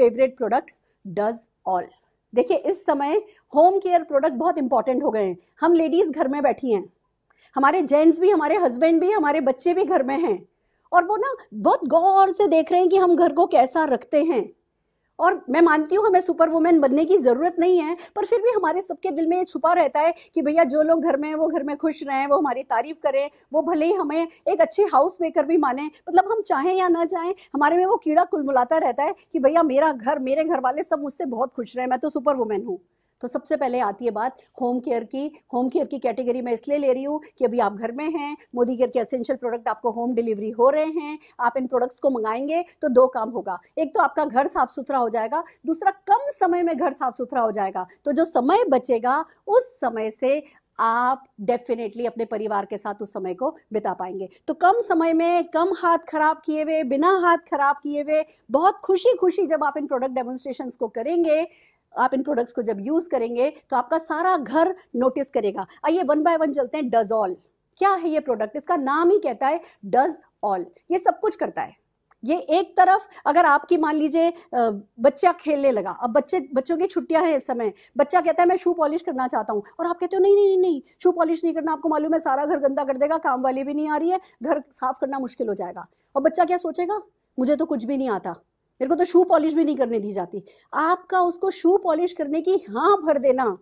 Favourite product does all देखिए इस समय होम केयर प्रोडक्ट बहुत इंपॉर्टेंट हो गए हैं हम लेडीज़ घर में बैठी हैं हमारे जेंट्स भी हमारे हस्बैंड भी हमारे बच्चे भी घर में हैं और वो ना बहुत गौर से देख रहे हैं कि हम घर को कैसा रखते हैं और मैं मानती हूँ हमें सुपर वुमेन बनने की ज़रूरत नहीं है पर फिर भी हमारे सबके दिल में ये छुपा रहता है कि भैया जो लोग घर में हैं वो घर में खुश रहें वो हमारी तारीफ करें वो भले ही हमें एक अच्छे हाउस मेकर भी माने मतलब हम चाहें या ना चाहें हमारे में वो कीड़ा कुलमुलाता रहता है कि भैया मेरा घर मेरे घर वाले सब मुझसे बहुत खुश रहे मैं तो सुपर वुमेन हूँ तो सबसे पहले आती है बात होम केयर की होम केयर की कैटेगरी मैं इसलिए ले रही हूँ कि अभी आप घर में हैं मोदी केयर के असेंशियल प्रोडक्ट आपको होम डिलीवरी हो रहे हैं आप इन प्रोडक्ट्स को मंगाएंगे तो दो काम होगा एक तो आपका घर साफ सुथरा हो जाएगा दूसरा कम समय में घर साफ सुथरा हो जाएगा तो जो समय बचेगा उस समय से आप डेफिनेटली अपने परिवार के साथ उस समय को बिता पाएंगे तो कम समय में कम हाथ खराब किए हुए बिना हाथ खराब किए हुए बहुत खुशी खुशी जब आप इन प्रोडक्ट डेमोन्स्ट्रेशन को करेंगे आप इन प्रोडक्ट्स को जब यूज़ करेंगे तो आपका सारा घर नोटिस करेगा आइए वन बाय वन चलते हैं डज ऑल क्या है ये प्रोडक्ट इसका नाम ही कहता है डज ऑल ये सब कुछ करता है ये एक तरफ अगर आपकी मान लीजिए बच्चा खेलने लगा अब बच्चे बच्चों की छुट्टियां हैं इस समय बच्चा कहता है मैं शू पॉलिश करना चाहता हूं और आप कहते हो नहीं नहीं नहीं शू पॉलिश नहीं करना आपको मालूम है सारा घर गंदा कर देगा काम वाली भी नहीं आ रही है घर साफ करना मुश्किल हो जाएगा और बच्चा क्या सोचेगा मुझे तो कुछ भी नहीं आता मेरे को तो शू पॉलिश भी नहीं करने दी जाती आपका उसको शू पॉलिश करने की हाँ भर देना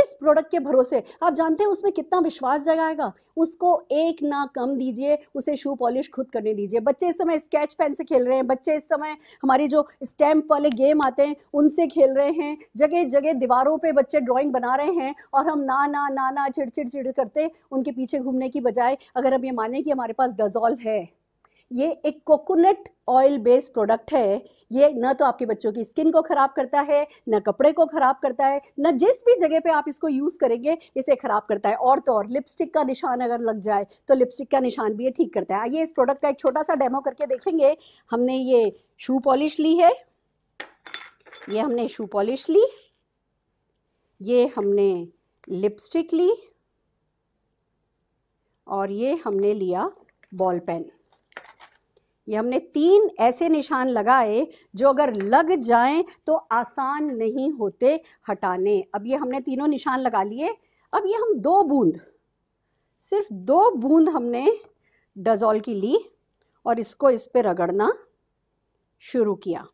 इस प्रोडक्ट के भरोसे आप जानते हैं उसमें कितना विश्वास जगाएगा उसको एक ना कम दीजिए उसे शू पॉलिश खुद करने दीजिए बच्चे इस समय स्केच पेन से खेल रहे हैं बच्चे इस समय हमारे जो स्टैम्प वाले गेम आते हैं उनसे खेल रहे हैं जगह जगह दीवारों पे बच्चे ड्राइंग बना रहे हैं और हम ना ना ना ना चिड़चिड़ चिड़ करते उनके पीछे घूमने की बजाय अगर हम ये माने कि हमारे पास डजॉल है ये एक कोकोनट ऑयल बेस्ड प्रोडक्ट है ये न तो आपके बच्चों की स्किन को ख़राब करता है न कपड़े को ख़राब करता है न जिस भी जगह पे आप इसको यूज़ करेंगे इसे ख़राब करता है और तो और लिपस्टिक का निशान अगर लग जाए तो लिपस्टिक का निशान भी ये ठीक करता है आइए इस प्रोडक्ट का एक छोटा सा डेमो करके देखेंगे हमने ये शू पॉलिश ली है ये हमने शू पॉलिश ली ये हमने लिपस्टिक ली और ये हमने लिया बॉल पेन ये हमने तीन ऐसे निशान लगाए जो अगर लग जाएं तो आसान नहीं होते हटाने अब ये हमने तीनों निशान लगा लिए अब ये हम दो बूंद सिर्फ दो बूंद हमने डजोल की ली और इसको इस पर रगड़ना शुरू किया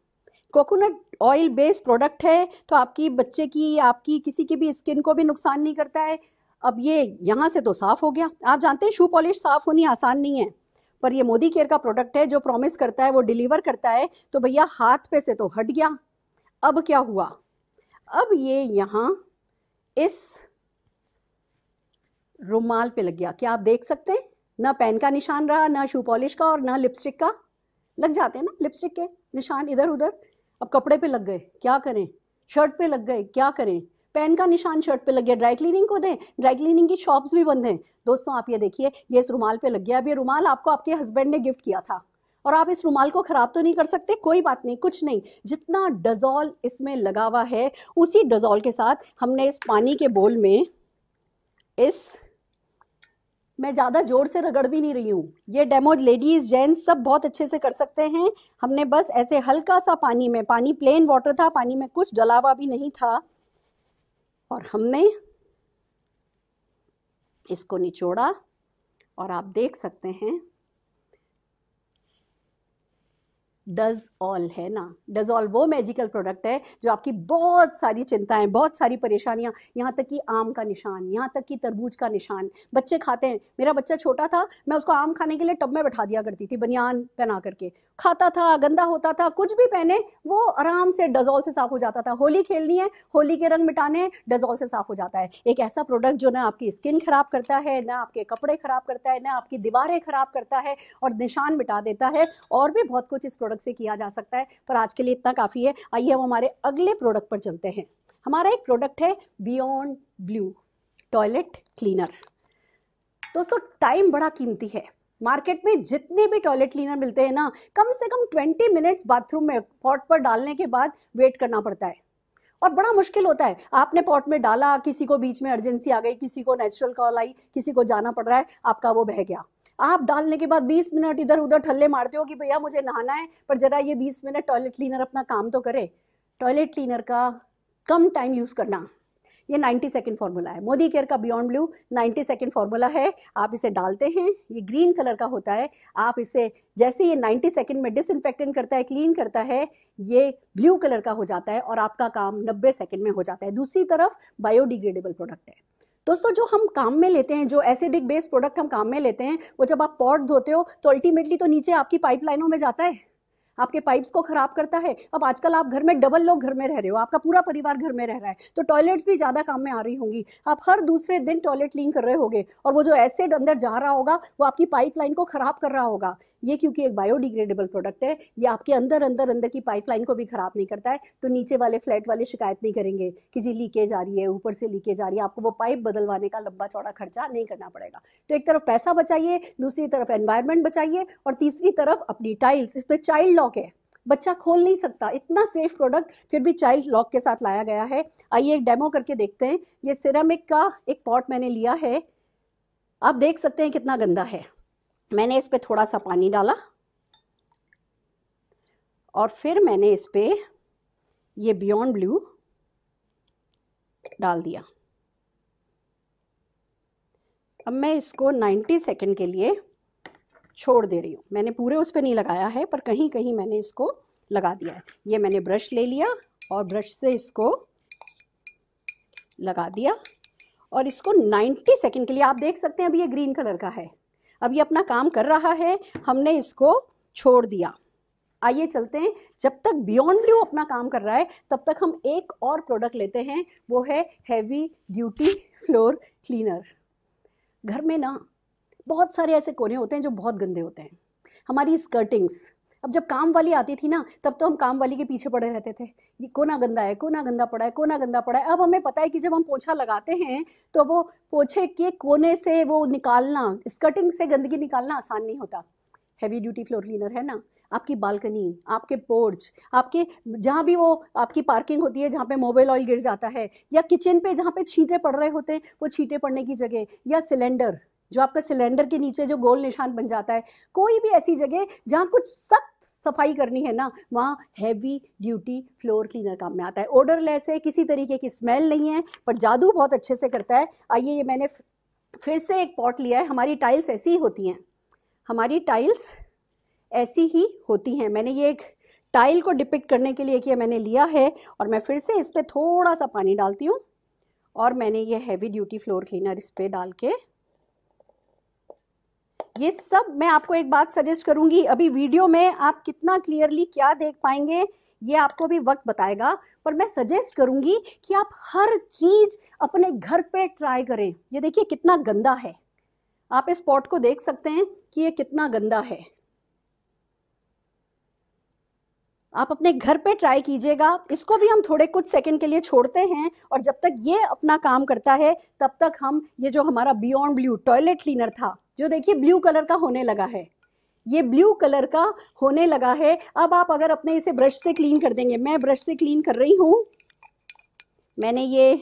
कोकोनट ऑयल बेस्ड प्रोडक्ट है तो आपकी बच्चे की आपकी किसी की भी स्किन को भी नुकसान नहीं करता है अब ये यहाँ से तो साफ़ हो गया आप जानते हैं शू पॉलिश साफ़ होनी आसान नहीं है पर ये मोदी केयर का प्रोडक्ट है जो प्रॉमिस करता है वो डिलीवर करता है तो भैया हाथ पे से तो हट गया अब क्या हुआ अब ये यहां इस रुमाल पे लग गया क्या आप देख सकते हैं ना पेन का निशान रहा ना शू पॉलिश का और ना लिपस्टिक का लग जाते हैं ना लिपस्टिक के निशान इधर उधर अब कपड़े पे लग गए क्या करें शर्ट पे लग गए क्या करें पेन का निशान शर्ट पे लग गया ड्राई क्लीनिंग को दें ड्राई क्लीनिंग की शॉप्स भी बंद हैं दोस्तों आप ये देखिए ये इस रुमाल पे लग गया अब ये रुमाल आपको आपके हस्बैंड ने गिफ्ट किया था और आप इस रुमाल को ख़राब तो नहीं कर सकते कोई बात नहीं कुछ नहीं जितना डजॉल इसमें लगा हुआ है उसी डजॉल के साथ हमने इस पानी के बोल में इस मैं ज़्यादा जोर से रगड़ भी नहीं रही हूँ ये डेमो लेडीज़ जेंट्स सब बहुत अच्छे से कर सकते हैं हमने बस ऐसे हल्का सा पानी में पानी प्लेन वाटर था पानी में कुछ डलावा भी नहीं था और हमने इसको निचोड़ा और आप देख सकते हैं डज ऑल है ना डज ऑल वो मैजिकल प्रोडक्ट है जो आपकी बहुत सारी चिंताएं बहुत सारी परेशानियां यहाँ तक कि आम का निशान यहाँ तक कि तरबूज का निशान बच्चे खाते हैं मेरा बच्चा छोटा था मैं उसको आम खाने के लिए टब में बैठा दिया करती थी बनियान पहना करके खाता था गंदा होता था कुछ भी पहने वो आराम से डजॉल से साफ हो जाता था होली खेलनी है होली के रंग मिटाने डजॉल से साफ हो जाता है एक ऐसा प्रोडक्ट जो ना आपकी स्किन खराब करता है ना आपके कपड़े खराब करता है ना आपकी दीवारें खराब करता है और निशान मिटा देता है और भी बहुत कुछ इस प्रोडक्ट प्रोडक्ट से किया जा सकता है पर आज के लिए इतना काफ़ी है आइए हम हमारे अगले प्रोडक्ट पर चलते हैं हमारा एक प्रोडक्ट है बियॉन्ड ब्लू टॉयलेट क्लीनर दोस्तों टाइम बड़ा कीमती है मार्केट में जितने भी टॉयलेट क्लीनर मिलते हैं ना कम से कम 20 मिनट्स बाथरूम में पॉट पर डालने के बाद वेट करना पड़ता है और बड़ा मुश्किल होता है आपने पॉट में डाला किसी को बीच में अर्जेंसी आ गई किसी को नेचुरल कॉल आई किसी को जाना पड़ रहा है आपका वो बह गया आप डालने के बाद 20 मिनट इधर उधर ठल्ले मारते हो कि भैया मुझे नहाना है पर जरा ये 20 मिनट टॉयलेट क्लीनर अपना काम तो करे टॉयलेट क्लीनर का कम टाइम यूज़ करना ये 90 सेकेंड फार्मूला है मोदी केयर का बियॉन्ड ब्लू 90 सेकेंड फार्मूला है आप इसे डालते हैं ये ग्रीन कलर का होता है आप इसे जैसे ये 90 सेकेंड में डिसइनफेक्टेंट करता है क्लीन करता है ये ब्लू कलर का हो जाता है और आपका काम 90 सेकेंड में हो जाता है दूसरी तरफ बायोडिग्रेडेबल प्रोडक्ट है दोस्तों जो हम काम में लेते हैं जो एसिडिक बेस्ड प्रोडक्ट हम काम में लेते हैं वो जब आप पॉट धोते हो तो अल्टीमेटली तो नीचे आपकी पाइपलाइनों में जाता है आपके पाइप्स को खराब करता है अब आजकल आप घर में डबल लोग घर में रह रहे हो आपका पूरा परिवार घर में रह रहा है तो टॉयलेट्स भी ज़्यादा काम में आ रही होंगी आप हर दूसरे दिन टॉयलेट क्लीन कर रहे होगे और वो जो एसिड अंदर जा रहा होगा वो आपकी पाइपलाइन को खराब कर रहा होगा ये क्योंकि एक बायोडिग्रेडेबल प्रोडक्ट है ये आपके अंदर अंदर अंदर की पाइपलाइन को भी खराब नहीं करता है तो नीचे वाले फ्लैट वाले शिकायत नहीं करेंगे कि जी लीकेज आ रही है ऊपर से लीकेज आ रही है आपको वो पाइप बदलवाने का लंबा चौड़ा खर्चा नहीं करना पड़ेगा तो एक तरफ पैसा बचाइए दूसरी तरफ एनवायरमेंट बचाइए और तीसरी तरफ अपनी टाइल्स इस पर चाइल्ड लॉक है बच्चा खोल नहीं सकता इतना सेफ प्रोडक्ट फिर भी चाइल्ड लॉक के साथ लाया गया है आइए एक डेमो करके देखते हैं ये सिरामिक का एक पॉट मैंने लिया है आप देख सकते हैं कितना गंदा है मैंने इस पर थोड़ा सा पानी डाला और फिर मैंने इस पर ये बियॉन्ड ब्लू डाल दिया अब मैं इसको 90 सेकंड के लिए छोड़ दे रही हूँ मैंने पूरे उस पर नहीं लगाया है पर कहीं कहीं मैंने इसको लगा दिया है ये मैंने ब्रश ले लिया और ब्रश से इसको लगा दिया और इसको 90 सेकंड के लिए आप देख सकते हैं अभी ये ग्रीन कलर का है अब ये अपना काम कर रहा है हमने इसको छोड़ दिया आइए चलते हैं जब तक बियॉन्ड ब्लू अपना काम कर रहा है तब तक हम एक और प्रोडक्ट लेते हैं वो है हैवी ड्यूटी फ्लोर क्लीनर घर में ना बहुत सारे ऐसे कोने होते हैं जो बहुत गंदे होते हैं हमारी स्कर्टिंग्स अब जब काम वाली आती थी ना तब तो हम काम वाली के पीछे पड़े रहते थे ये कोना गंदा है कोना गंदा पड़ा है कोना गंदा पड़ा है अब हमें पता है कि जब हम पोछा लगाते हैं तो वो पोछे के कोने से वो निकालना स्कर्टिंग से गंदगी निकालना आसान नहीं होता हैवी ड्यूटी फ्लोर क्लीनर है ना आपकी बालकनी आपके पोर्च आपके जहाँ भी वो आपकी पार्किंग होती है जहाँ पे मोबाइल ऑयल गिर जाता है या किचन पे जहाँ पे छींटे पड़ रहे होते हैं वो छींटे पड़ने की जगह या सिलेंडर जो आपका सिलेंडर के नीचे जो गोल निशान बन जाता है कोई भी ऐसी जगह जहाँ कुछ सख्त सफाई करनी है ना वहाँ हैवी ड्यूटी फ्लोर क्लीनर काम में आता है लेस है किसी तरीके की स्मेल नहीं है पर जादू बहुत अच्छे से करता है आइए ये मैंने फिर से एक पॉट लिया है हमारी टाइल्स ऐसी ही होती हैं हमारी टाइल्स ऐसी ही होती हैं मैंने ये एक टाइल को डिपिक्ट करने के लिए किया मैंने लिया है और मैं फिर से इस पर थोड़ा सा पानी डालती हूँ और मैंने ये हैवी ड्यूटी फ्लोर क्लीनर इस पर डाल के ये सब मैं आपको एक बात सजेस्ट करूंगी अभी वीडियो में आप कितना क्लियरली क्या देख पाएंगे ये आपको भी वक्त बताएगा पर मैं सजेस्ट करूंगी कि आप हर चीज अपने घर पे ट्राई करें ये देखिए कितना गंदा है आप इस पॉट को देख सकते हैं कि ये कितना गंदा है आप अपने घर पे ट्राई कीजिएगा इसको भी हम थोड़े कुछ सेकंड के लिए छोड़ते हैं और जब तक ये अपना काम करता है तब तक हम ये जो हमारा बियॉन्ड ब्लू टॉयलेट क्लीनर था जो देखिए ब्लू कलर का होने लगा है ये ब्लू कलर का होने लगा है अब आप अगर अपने इसे ब्रश से क्लीन कर देंगे मैं ब्रश से क्लीन कर रही हूँ मैंने ये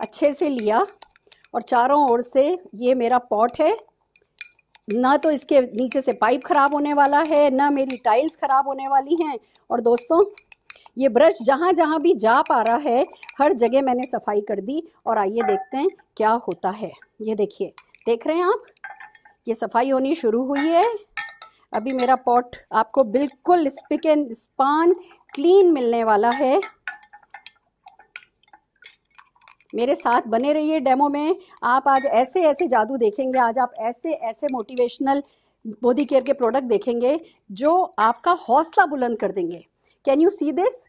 अच्छे से लिया और चारों ओर से ये मेरा पॉट है ना तो इसके नीचे से पाइप खराब होने वाला है ना मेरी टाइल्स खराब होने वाली हैं और दोस्तों ये ब्रश जहाँ जहाँ भी जा पा रहा है हर जगह मैंने सफाई कर दी और आइए देखते हैं क्या होता है ये देखिए देख रहे हैं आप ये सफाई होनी शुरू हुई है अभी मेरा पॉट आपको बिल्कुल स्पिक एंड स्पान क्लीन मिलने वाला है मेरे साथ बने रहिए डेमो में आप आज ऐसे ऐसे जादू देखेंगे आज आप ऐसे ऐसे मोटिवेशनल बॉडी केयर के प्रोडक्ट देखेंगे जो आपका हौसला बुलंद कर देंगे कैन यू सी दिस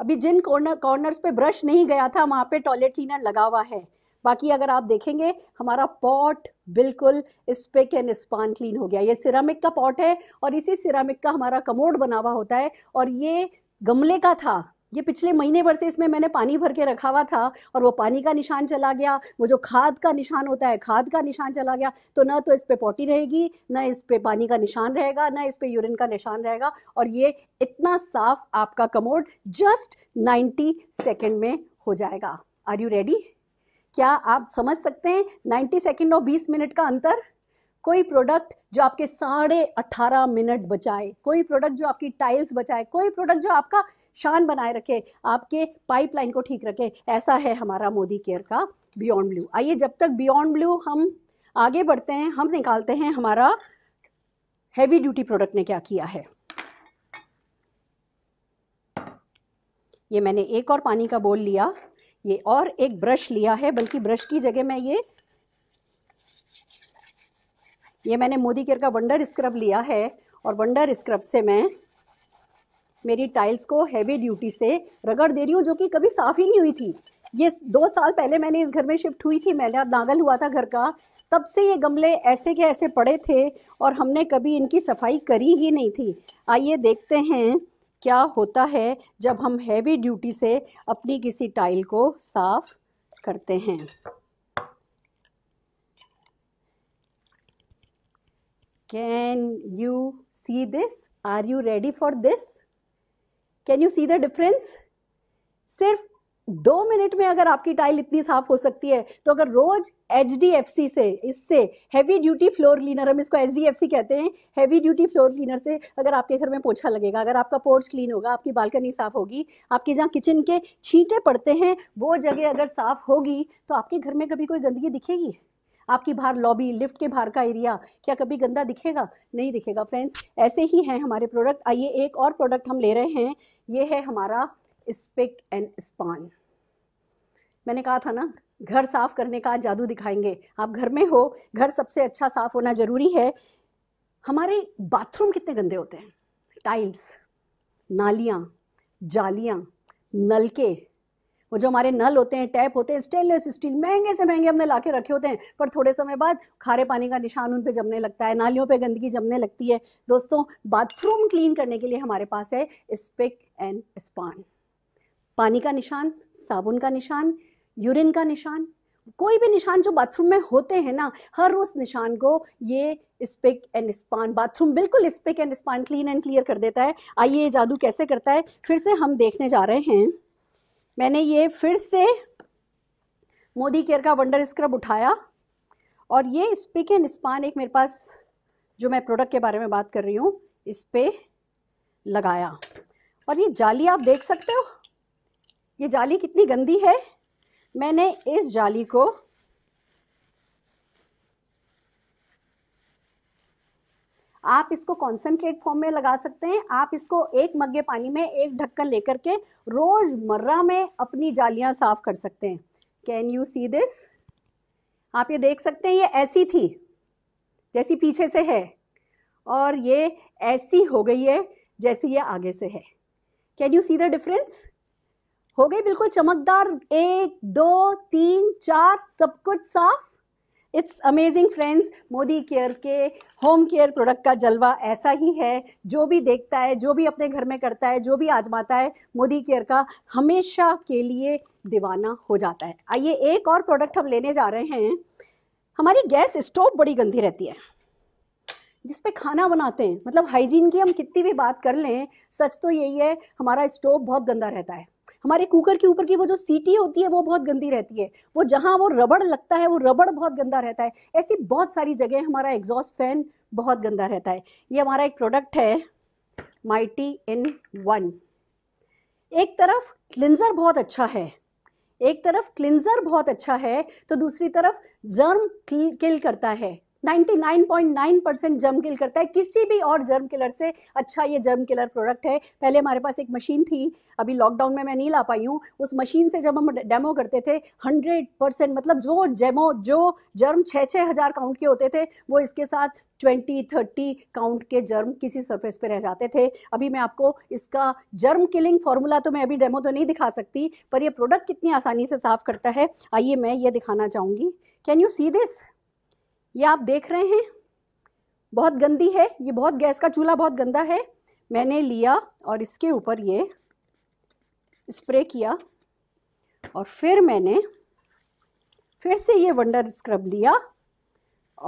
अभी जिन कॉर्नर कॉर्नर्स पे ब्रश नहीं गया था वहाँ पे टॉयलेट क्लीनर लगा हुआ है बाकी अगर आप देखेंगे हमारा पॉट बिल्कुल स्पेक एंड स्पान क्लीन हो गया ये सिरामिक का पॉट है और इसी सिरामिक का हमारा कमोड बना हुआ होता है और ये गमले का था ये पिछले महीने भर से इसमें मैंने पानी भर के रखा हुआ था और वो पानी का निशान चला गया वो जो खाद का निशान होता है खाद का निशान चला गया तो ना तो इस पर पॉटी रहेगी ना इस पर पानी का निशान रहेगा ना इस पर यूरिन का निशान रहेगा और ये इतना साफ आपका कमोड जस्ट 90 सेकेंड में हो जाएगा आर यू रेडी क्या आप समझ सकते हैं 90 सेकेंड और 20 मिनट का अंतर कोई प्रोडक्ट जो आपके साढ़े अट्ठारह मिनट बचाए कोई प्रोडक्ट जो आपकी टाइल्स बचाए कोई प्रोडक्ट जो आपका शान बनाए रखे आपके पाइपलाइन को ठीक रखे ऐसा है हमारा मोदी केयर का बियॉन्ड ब्लू आइए जब तक बियॉन्ड ब्लू हम आगे बढ़ते हैं हम निकालते हैं हमारा हैवी ड्यूटी प्रोडक्ट ने क्या किया है ये मैंने एक और पानी का बोल लिया ये और एक ब्रश लिया है बल्कि ब्रश की जगह मैं ये ये मैंने मोदी केयर का वंडर स्क्रब लिया है और वंडर स्क्रब से मैं मेरी टाइल्स को हैवी ड्यूटी से रगड़ दे रही हूँ जो कि कभी साफ़ ही नहीं हुई थी ये दो साल पहले मैंने इस घर में शिफ्ट हुई थी मैंने नागल हुआ था घर का तब से ये गमले ऐसे के ऐसे पड़े थे और हमने कभी इनकी सफाई करी ही नहीं थी आइए देखते हैं क्या होता है जब हम हैवी ड्यूटी से अपनी किसी टाइल को साफ करते हैं can you see this are you ready for this can you see the difference सिर्फ दो मिनट में अगर आपकी टाइल इतनी साफ हो सकती है तो अगर रोज एच से इससे हैवी ड्यूटी फ्लोर क्लीनर हम इसको एच कहते हैं हैवी ड्यूटी फ्लोर क्लीनर से अगर आपके घर में पोछा लगेगा अगर आपका पोर्च क्लीन होगा आपकी बालकनी साफ होगी आपके जहाँ किचन के छींटे पड़ते हैं वो जगह अगर साफ होगी तो आपके घर में कभी कोई गंदगी दिखेगी आपकी बाहर लॉबी लिफ्ट के बाहर का एरिया क्या कभी गंदा दिखेगा नहीं दिखेगा फ्रेंड्स ऐसे ही हैं हमारे प्रोडक्ट आइए एक और प्रोडक्ट हम ले रहे हैं ये है हमारा स्पिक एंड स्पान मैंने कहा था ना घर साफ करने का जादू दिखाएंगे आप घर में हो घर सबसे अच्छा साफ होना ज़रूरी है हमारे बाथरूम कितने गंदे होते हैं टाइल्स नालियाँ जालियाँ नलके वो जो हमारे नल होते हैं टैप होते हैं स्टेनलेस स्टील महंगे से महंगे हमने ला रखे होते हैं पर थोड़े समय बाद खारे पानी का निशान उन पर जमने लगता है नालियों पे गंदगी जमने लगती है दोस्तों बाथरूम क्लीन करने के लिए हमारे पास है स्पिक एंड स्पान पानी का निशान साबुन का निशान यूरिन का निशान कोई भी निशान जो बाथरूम में होते हैं ना हर उस निशान को ये स्पिक एंड स्पान बाथरूम बिल्कुल spic and span clean and clear कर देता है आइए ये जादू कैसे करता है फिर से हम देखने जा रहे हैं मैंने ये फिर से मोदी केयर का वंडर स्क्रब उठाया और ये स्पिक एंड स्पान एक मेरे पास जो मैं प्रोडक्ट के बारे में बात कर रही हूँ इस पर लगाया और ये जाली आप देख सकते हो ये जाली कितनी गंदी है मैंने इस जाली को आप इसको कॉन्सेंट्रेट फॉर्म में लगा सकते हैं आप इसको एक मग्गे पानी में एक ढक्कन लेकर के रोजमर्रा में अपनी जालियां साफ कर सकते हैं कैन यू सी दिस आप ये देख सकते हैं ये ऐसी थी जैसी पीछे से है और ये ऐसी हो गई है जैसी ये आगे से है can you see the difference हो गई बिल्कुल चमकदार एक दो तीन चार सब कुछ साफ it's amazing friends Modicare के होम केयर प्रोडक्ट का जलवा ऐसा ही है जो भी देखता है जो भी अपने घर में करता है जो भी आजमाता है मोदी केयर का हमेशा के लिए दीवाना हो जाता है आइए एक और प्रोडक्ट हम लेने जा रहे हैं हमारी गैस स्टोव बड़ी गंदी रहती है जिसपे खाना बनाते हैं मतलब हाइजीन की हम कितनी भी बात कर लें सच तो यही है हमारा स्टोव बहुत गंदा रहता है हमारे कुकर के ऊपर की वो जो सीटी होती है वो बहुत गंदी रहती है वो जहाँ वो रबड़ लगता है वो रबड़ बहुत गंदा रहता है ऐसी बहुत सारी जगह हमारा एग्जॉस्ट फैन बहुत गंदा रहता है ये हमारा एक प्रोडक्ट है माइटी इन वन एक तरफ क्लिनजर बहुत अच्छा है एक तरफ क्लिनजर बहुत अच्छा है तो दूसरी तरफ जर्म किल करता है 99.9 परसेंट जर्म किल करता है किसी भी और जर्म किलर से अच्छा ये जर्म किलर प्रोडक्ट है पहले हमारे पास एक मशीन थी अभी लॉकडाउन में मैं नहीं ला पाई हूँ उस मशीन से जब हम डेमो करते थे 100 परसेंट मतलब जो जेमो जो जर्म छः छः हज़ार काउंट के होते थे वो इसके साथ ट्वेंटी थर्टी काउंट के जर्म किसी सरफेस पे रह जाते थे अभी मैं आपको इसका जर्म किलिंग फार्मूला तो मैं अभी डेमो तो नहीं दिखा सकती पर ये प्रोडक्ट कितनी आसानी से साफ करता है आइए मैं ये दिखाना चाहूँगी कैन यू सी दिस ये आप देख रहे हैं बहुत गंदी है ये बहुत गैस का चूल्हा बहुत गंदा है मैंने लिया और इसके ऊपर ये स्प्रे किया और फिर मैंने फिर से ये वंडर स्क्रब लिया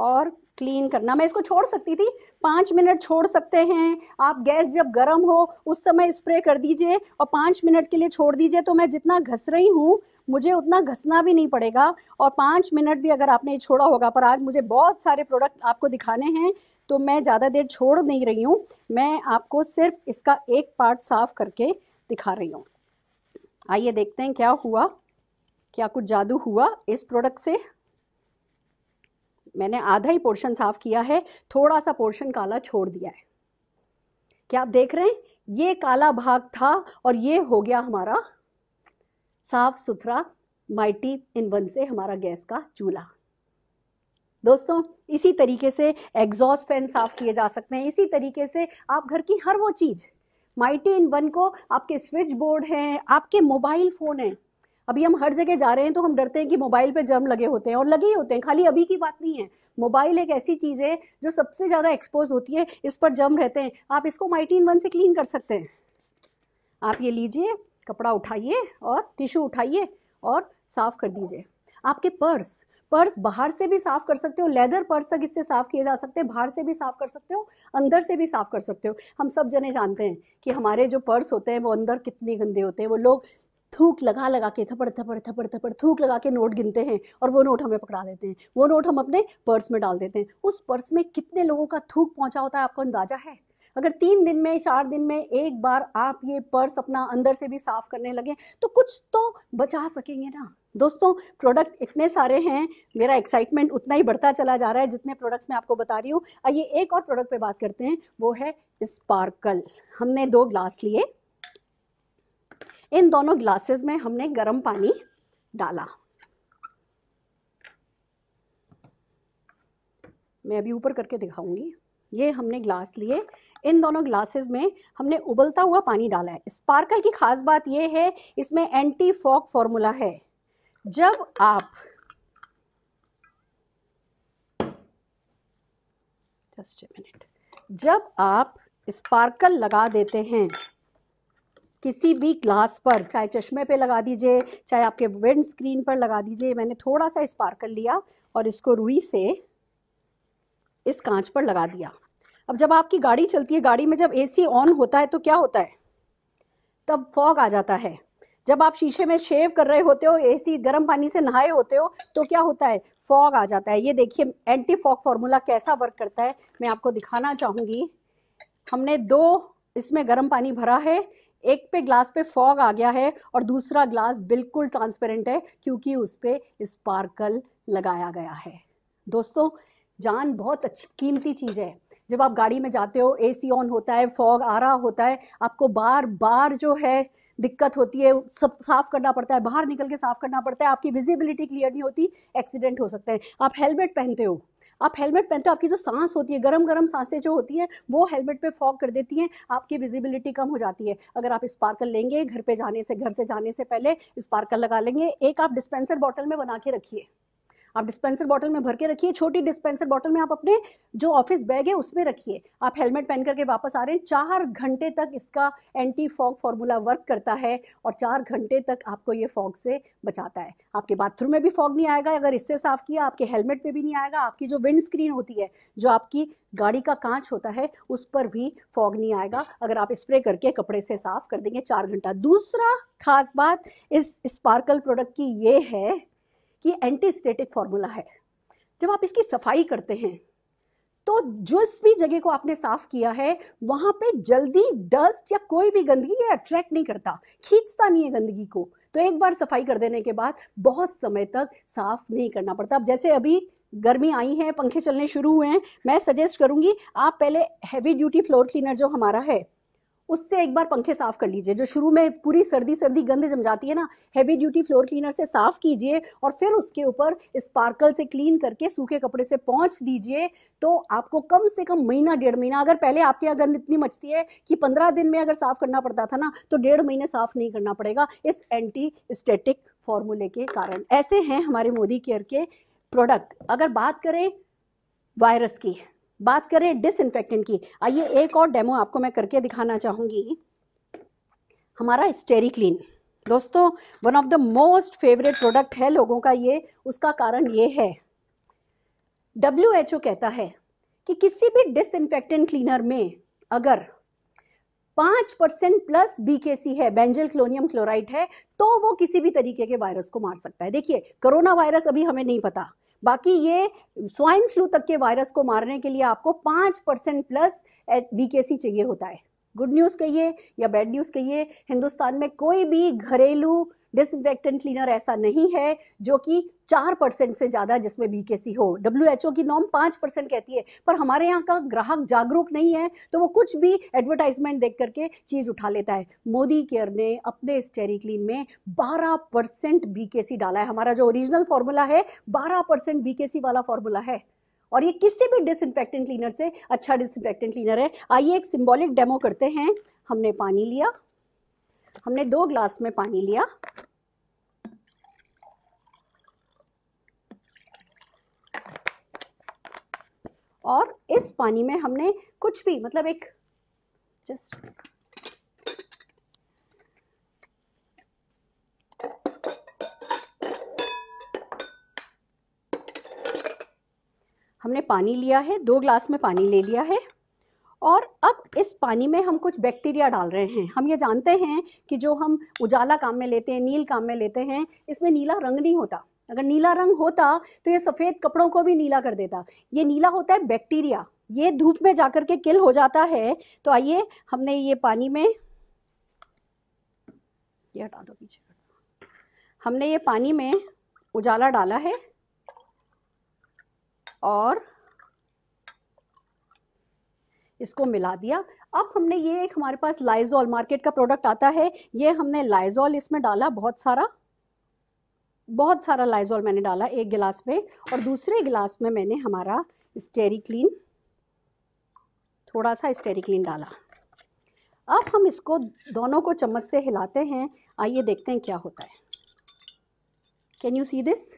और क्लीन करना मैं इसको छोड़ सकती थी पाँच मिनट छोड़ सकते हैं आप गैस जब गर्म हो उस समय स्प्रे कर दीजिए और पाँच मिनट के लिए छोड़ दीजिए तो मैं जितना घस रही हूँ मुझे उतना घसना भी नहीं पड़ेगा और पाँच मिनट भी अगर आपने छोड़ा होगा पर आज मुझे बहुत सारे प्रोडक्ट आपको दिखाने हैं तो मैं ज़्यादा देर छोड़ नहीं रही हूँ मैं आपको सिर्फ इसका एक पार्ट साफ करके दिखा रही हूँ आइए देखते हैं क्या हुआ क्या कुछ जादू हुआ इस प्रोडक्ट से मैंने आधा ही पोर्शन साफ किया है थोड़ा सा पोर्शन काला छोड़ दिया है क्या आप देख रहे हैं ये काला भाग था और ये हो गया हमारा साफ सुथरा माइटी इन वन से हमारा गैस का चूल्हा दोस्तों इसी तरीके से एग्जॉस्ट फैन साफ किए जा सकते हैं इसी तरीके से आप घर की हर वो चीज़ माइटी इन वन को आपके स्विच बोर्ड हैं आपके मोबाइल फ़ोन हैं अभी हम हर जगह जा रहे हैं तो हम डरते हैं कि मोबाइल पे जर्म लगे होते हैं और लगे ही होते हैं खाली अभी की बात नहीं है मोबाइल एक ऐसी चीज़ है जो सबसे ज़्यादा एक्सपोज होती है इस पर जर्म रहते हैं आप इसको इन वन से क्लीन कर सकते हैं आप ये लीजिए कपड़ा उठाइए और टिश्यू उठाइए और साफ़ कर दीजिए आपके पर्स पर्स बाहर से भी साफ कर सकते हो लेदर पर्स तक इससे साफ किए जा सकते हैं बाहर से भी साफ कर सकते हो अंदर से भी साफ कर सकते हो हम सब जने जानते हैं कि हमारे जो पर्स होते हैं वो अंदर कितने गंदे होते हैं वो लोग थूक लगा लगा के थपड़ थपड़ थपड़ थपड़ थूक लगा के नोट गिनते हैं और वो नोट हमें पकड़ा देते हैं वो नोट हम अपने पर्स में डाल देते हैं उस पर्स में कितने लोगों का थूक पहुंचा होता है आपको अंदाजा है अगर तीन दिन में चार दिन में एक बार आप ये पर्स अपना अंदर से भी साफ करने लगे तो कुछ तो बचा सकेंगे ना दोस्तों प्रोडक्ट इतने सारे हैं मेरा एक्साइटमेंट उतना ही बढ़ता चला जा रहा है जितने प्रोडक्ट्स मैं आपको बता रही हूँ आइए एक और प्रोडक्ट पे बात करते हैं वो है स्पार्कल हमने दो ग्लास लिए इन दोनों ग्लासेस में हमने गर्म पानी डाला मैं अभी ऊपर करके दिखाऊंगी ये हमने ग्लास लिए इन दोनों ग्लासेस में हमने उबलता हुआ पानी डाला है स्पार्कल की खास बात यह है इसमें एंटी फॉक फॉर्मूला है जब आप जस्ट मिनट जब आप स्पार्कल लगा देते हैं किसी भी ग्लास पर चाहे चश्मे पे लगा दीजिए चाहे आपके विंड स्क्रीन पर लगा दीजिए मैंने थोड़ा सा स्पार्कल लिया और इसको रुई से इस कांच पर लगा दिया अब जब आपकी गाड़ी चलती है गाड़ी में जब एसी ऑन होता है तो क्या होता है तब फॉग आ जाता है जब आप शीशे में शेव कर रहे होते हो एसी गर्म पानी से नहाए होते हो तो क्या होता है फॉग आ जाता है ये देखिए एंटी फॉग फॉर्मूला कैसा वर्क करता है मैं आपको दिखाना चाहूंगी हमने दो इसमें गर्म पानी भरा है एक पे ग्लास पे फॉग आ गया है और दूसरा ग्लास बिल्कुल ट्रांसपेरेंट है क्योंकि उस पर स्पार्कल लगाया गया है दोस्तों जान बहुत अच्छी कीमती चीज़ है जब आप गाड़ी में जाते हो एसी ऑन होता है फॉग आ रहा होता है आपको बार बार जो है दिक्कत होती है सब साफ करना पड़ता है बाहर निकल के साफ करना पड़ता है आपकी विजिबिलिटी क्लियर नहीं होती एक्सीडेंट हो सकते हैं आप हेलमेट पहनते हो आप हेलमेट पहनते हो आपकी जो सांस होती है गरम गरम सांसें जो होती हैं वो हेलमेट पे फॉग कर देती हैं आपकी विजिबिलिटी कम हो जाती है अगर आप स्पार्कल लेंगे घर पे जाने से घर से जाने से पहले स्पार्कल लगा लेंगे एक आप डिस्पेंसर बॉटल में बना के रखिए आप डिस्पेंसर बॉटल में भर के रखिए छोटी डिस्पेंसर बॉटल में आप अपने जो ऑफिस बैग है उसमें रखिए आप हेलमेट पहन करके वापस आ रहे हैं चार घंटे तक इसका एंटी फॉग फॉर्मूला वर्क करता है और चार घंटे तक आपको ये फॉग से बचाता है आपके बाथरूम में भी फॉग नहीं आएगा अगर इससे साफ किया आपके हेलमेट पर भी नहीं आएगा आपकी जो विंड स्क्रीन होती है जो आपकी गाड़ी का कांच होता है उस पर भी फॉग नहीं आएगा अगर आप स्प्रे करके कपड़े से साफ कर देंगे चार घंटा दूसरा खास बात इस स्पार्कल प्रोडक्ट की ये है कि एंटी स्टेटिक फॉर्मूला है जब आप इसकी सफाई करते हैं तो जिस भी जगह को आपने साफ किया है वहां पे जल्दी डस्ट या कोई भी गंदगी ये अट्रैक्ट नहीं करता खींचता नहीं है गंदगी को तो एक बार सफाई कर देने के बाद बहुत समय तक साफ नहीं करना पड़ता अब जैसे अभी गर्मी आई है पंखे चलने शुरू हुए हैं मैं सजेस्ट करूंगी आप पहले हैवी ड्यूटी फ्लोर क्लीनर जो हमारा है उससे एक बार पंखे साफ कर लीजिए जो शुरू में पूरी सर्दी सर्दी गंद जम जाती है ना हैवी ड्यूटी फ्लोर क्लीनर से साफ कीजिए और फिर उसके ऊपर स्पार्कल से क्लीन करके सूखे कपड़े से पहुंच दीजिए तो आपको कम से कम महीना डेढ़ महीना अगर पहले आपके यहाँ गंद इतनी मचती है कि पंद्रह दिन में अगर साफ करना पड़ता था ना तो डेढ़ महीने साफ नहीं करना पड़ेगा इस एंटी स्टेटिक फॉर्मूले के कारण ऐसे हैं हमारे मोदी केयर के प्रोडक्ट अगर बात करें वायरस की बात करें डिस की आइए एक और डेमो आपको मैं करके दिखाना चाहूँगी हमारा स्टेरी क्लीन दोस्तों one of the most favourite product है लोगों का ये उसका कारण ये है डब्ल्यू एच ओ कहता है कि किसी भी इन्फेक्टेंट क्लीनर में अगर पाँच परसेंट प्लस बीकेसी है बेंजल क्लोनियम क्लोराइड है तो वो किसी भी तरीके के वायरस को मार सकता है देखिए कोरोना वायरस अभी हमें नहीं पता बाकी ये स्वाइन फ्लू तक के वायरस को मारने के लिए आपको पाँच परसेंट प्लस बीकेसी चाहिए होता है गुड न्यूज़ कहिए या बैड न्यूज़ कहिए हिंदुस्तान में कोई भी घरेलू डिसइंफेक्टेंट क्लीनर ऐसा नहीं है जो कि चार परसेंट से ज़्यादा जिसमें बीकेसी हो एच ओ की नॉर्म पांच परसेंट कहती है पर हमारे यहाँ का ग्राहक जागरूक नहीं है तो वो कुछ भी एडवर्टाइजमेंट देख करके चीज़ उठा लेता है मोदी केयर ने अपने इस क्लीन में बारह परसेंट बीकेसी डाला है हमारा जो ओरिजिनल फार्मूला है बारह परसेंट बीकेसी वाला फार्मूला है और ये किसी भी डिसइनफेक्टेंट क्लीनर से अच्छा डिसइंफेक्टेंट क्लीनर है आइए एक सिंबॉलिक डेमो करते हैं हमने पानी लिया हमने दो ग्लास में पानी लिया और इस पानी में हमने कुछ भी मतलब एक जस्ट हमने पानी लिया है दो ग्लास में पानी ले लिया है और अब इस पानी में हम कुछ बैक्टीरिया डाल रहे हैं हम ये जानते हैं कि जो हम उजाला काम में लेते हैं नील काम में लेते हैं इसमें नीला रंग नहीं होता अगर नीला रंग होता तो ये सफ़ेद कपड़ों को भी नीला कर देता ये नीला होता है बैक्टीरिया ये धूप में जाकर के किल हो जाता है तो आइए हमने ये पानी में ये हटा दो पीछे हमने ये पानी में उजाला डाला है और इसको मिला दिया अब हमने ये एक हमारे पास लाइजॉल मार्केट का प्रोडक्ट आता है ये हमने लाइजॉल इसमें डाला बहुत सारा बहुत सारा लाइजॉल मैंने डाला एक गिलास में और दूसरे गिलास में मैंने हमारा क्लीन थोड़ा सा क्लीन डाला अब हम इसको दोनों को चम्मच से हिलाते हैं आइए देखते हैं क्या होता है can you see this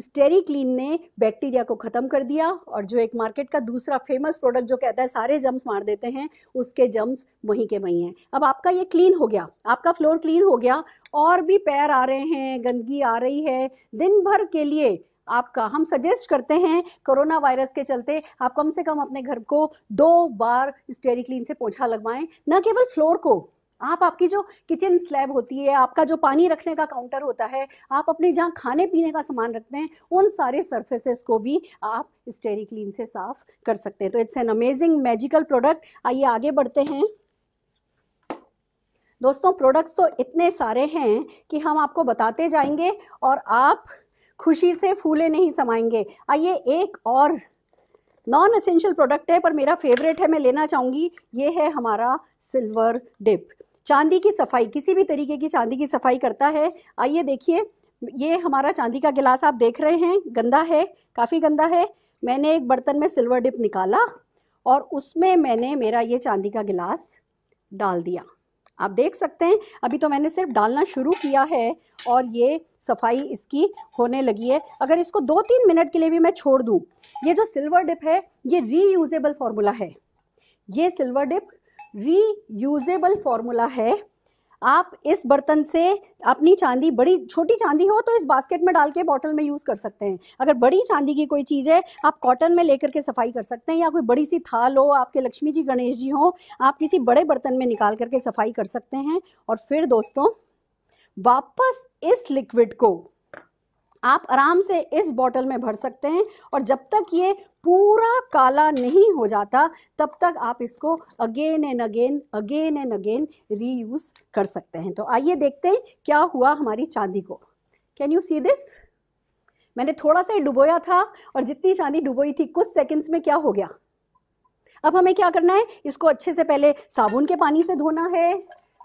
steri clean ने बैक्टीरिया को ख़त्म कर दिया और जो एक मार्केट का दूसरा फेमस प्रोडक्ट जो कहता है सारे जम्स मार देते हैं उसके जम्स वहीं के वहीं हैं अब आपका ये क्लीन हो गया आपका फ्लोर क्लीन हो गया और भी पैर आ रहे हैं गंदगी आ रही है दिन भर के लिए आपका हम सजेस्ट करते हैं कोरोना वायरस के चलते आप कम से कम अपने घर को दो बार स्टेरी क्लीन से पोछा लगवाएं न केवल फ्लोर को आप आपकी जो किचन स्लैब होती है आपका जो पानी रखने का काउंटर होता है आप अपने जहाँ खाने पीने का सामान रखते हैं उन सारे सर्फेसेस को भी आप स्टेरी क्लीन से साफ कर सकते हैं तो it's an amazing magical product आइए आगे बढ़ते हैं दोस्तों प्रोडक्ट्स तो इतने सारे हैं कि हम आपको बताते जाएंगे और आप खुशी से फूले नहीं समाएंगे आइए एक और नॉन असेंशियल प्रोडक्ट है पर मेरा फेवरेट है मैं लेना चाहूँगी ये है हमारा सिल्वर डिप चांदी की सफाई किसी भी तरीके की चांदी की सफाई करता है आइए देखिए ये हमारा चांदी का गिलास आप देख रहे हैं गंदा है काफ़ी गंदा है मैंने एक बर्तन में सिल्वर डिप निकाला और उसमें मैंने मेरा ये चांदी का गिलास डाल दिया आप देख सकते हैं अभी तो मैंने सिर्फ डालना शुरू किया है और ये सफाई इसकी होने लगी है अगर इसको दो तीन मिनट के लिए भी मैं छोड़ दूँ ये जो सिल्वर डिप है ये रीयूजेबल फार्मूला है ये सिल्वर डिप रीयूजेबल फॉर्मूला है आप इस बर्तन से अपनी चांदी बड़ी छोटी चांदी हो तो इस बास्केट में डाल के बॉटल में यूज़ कर सकते हैं अगर बड़ी चांदी की कोई चीज़ है आप कॉटन में लेकर के सफाई कर सकते हैं या कोई बड़ी सी थाल हो आपके लक्ष्मी जी गणेश जी हो आप किसी बड़े बर्तन में निकाल करके सफाई कर सकते हैं और फिर दोस्तों वापस इस लिक्विड को आप आराम से इस बॉटल में भर सकते हैं और जब तक ये पूरा काला नहीं हो जाता तब तक आप इसको again and again again and again reuse कर सकते हैं तो आइए देखते हैं क्या हुआ हमारी चांदी को कैन यू सी दिस मैंने थोड़ा सा डुबोया था और जितनी चांदी डुबोई थी कुछ सेकंड्स में क्या हो गया अब हमें क्या करना है इसको अच्छे से पहले साबुन के पानी से धोना है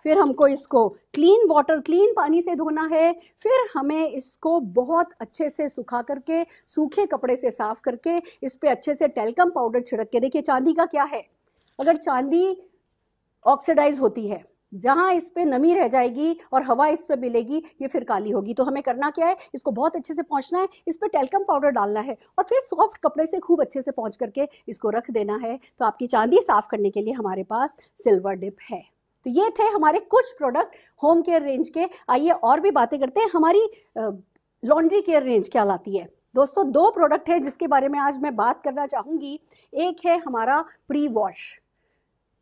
फिर हमको इसको क्लीन वाटर क्लीन पानी से धोना है फिर हमें इसको बहुत अच्छे से सुखा करके सूखे कपड़े से साफ करके इस पर अच्छे से टेलकम पाउडर छिड़क के देखिए चांदी का क्या है अगर चांदी ऑक्सीडाइज होती है जहाँ इस पर नमी रह जाएगी और हवा इस पर मिलेगी ये फिर काली होगी तो हमें करना क्या है इसको बहुत अच्छे से पहुँचना है इस पर टेलकम पाउडर डालना है और फिर सॉफ्ट कपड़े से खूब अच्छे से पहुँच करके इसको रख देना है तो आपकी चांदी साफ़ करने के लिए हमारे पास सिल्वर डिप है तो ये थे हमारे कुछ प्रोडक्ट होम केयर रेंज के आइए और भी बातें करते हैं हमारी लॉन्ड्री केयर रेंज क्या लाती है दोस्तों दो प्रोडक्ट है जिसके बारे में आज मैं बात करना चाहूंगी एक है हमारा प्री वॉश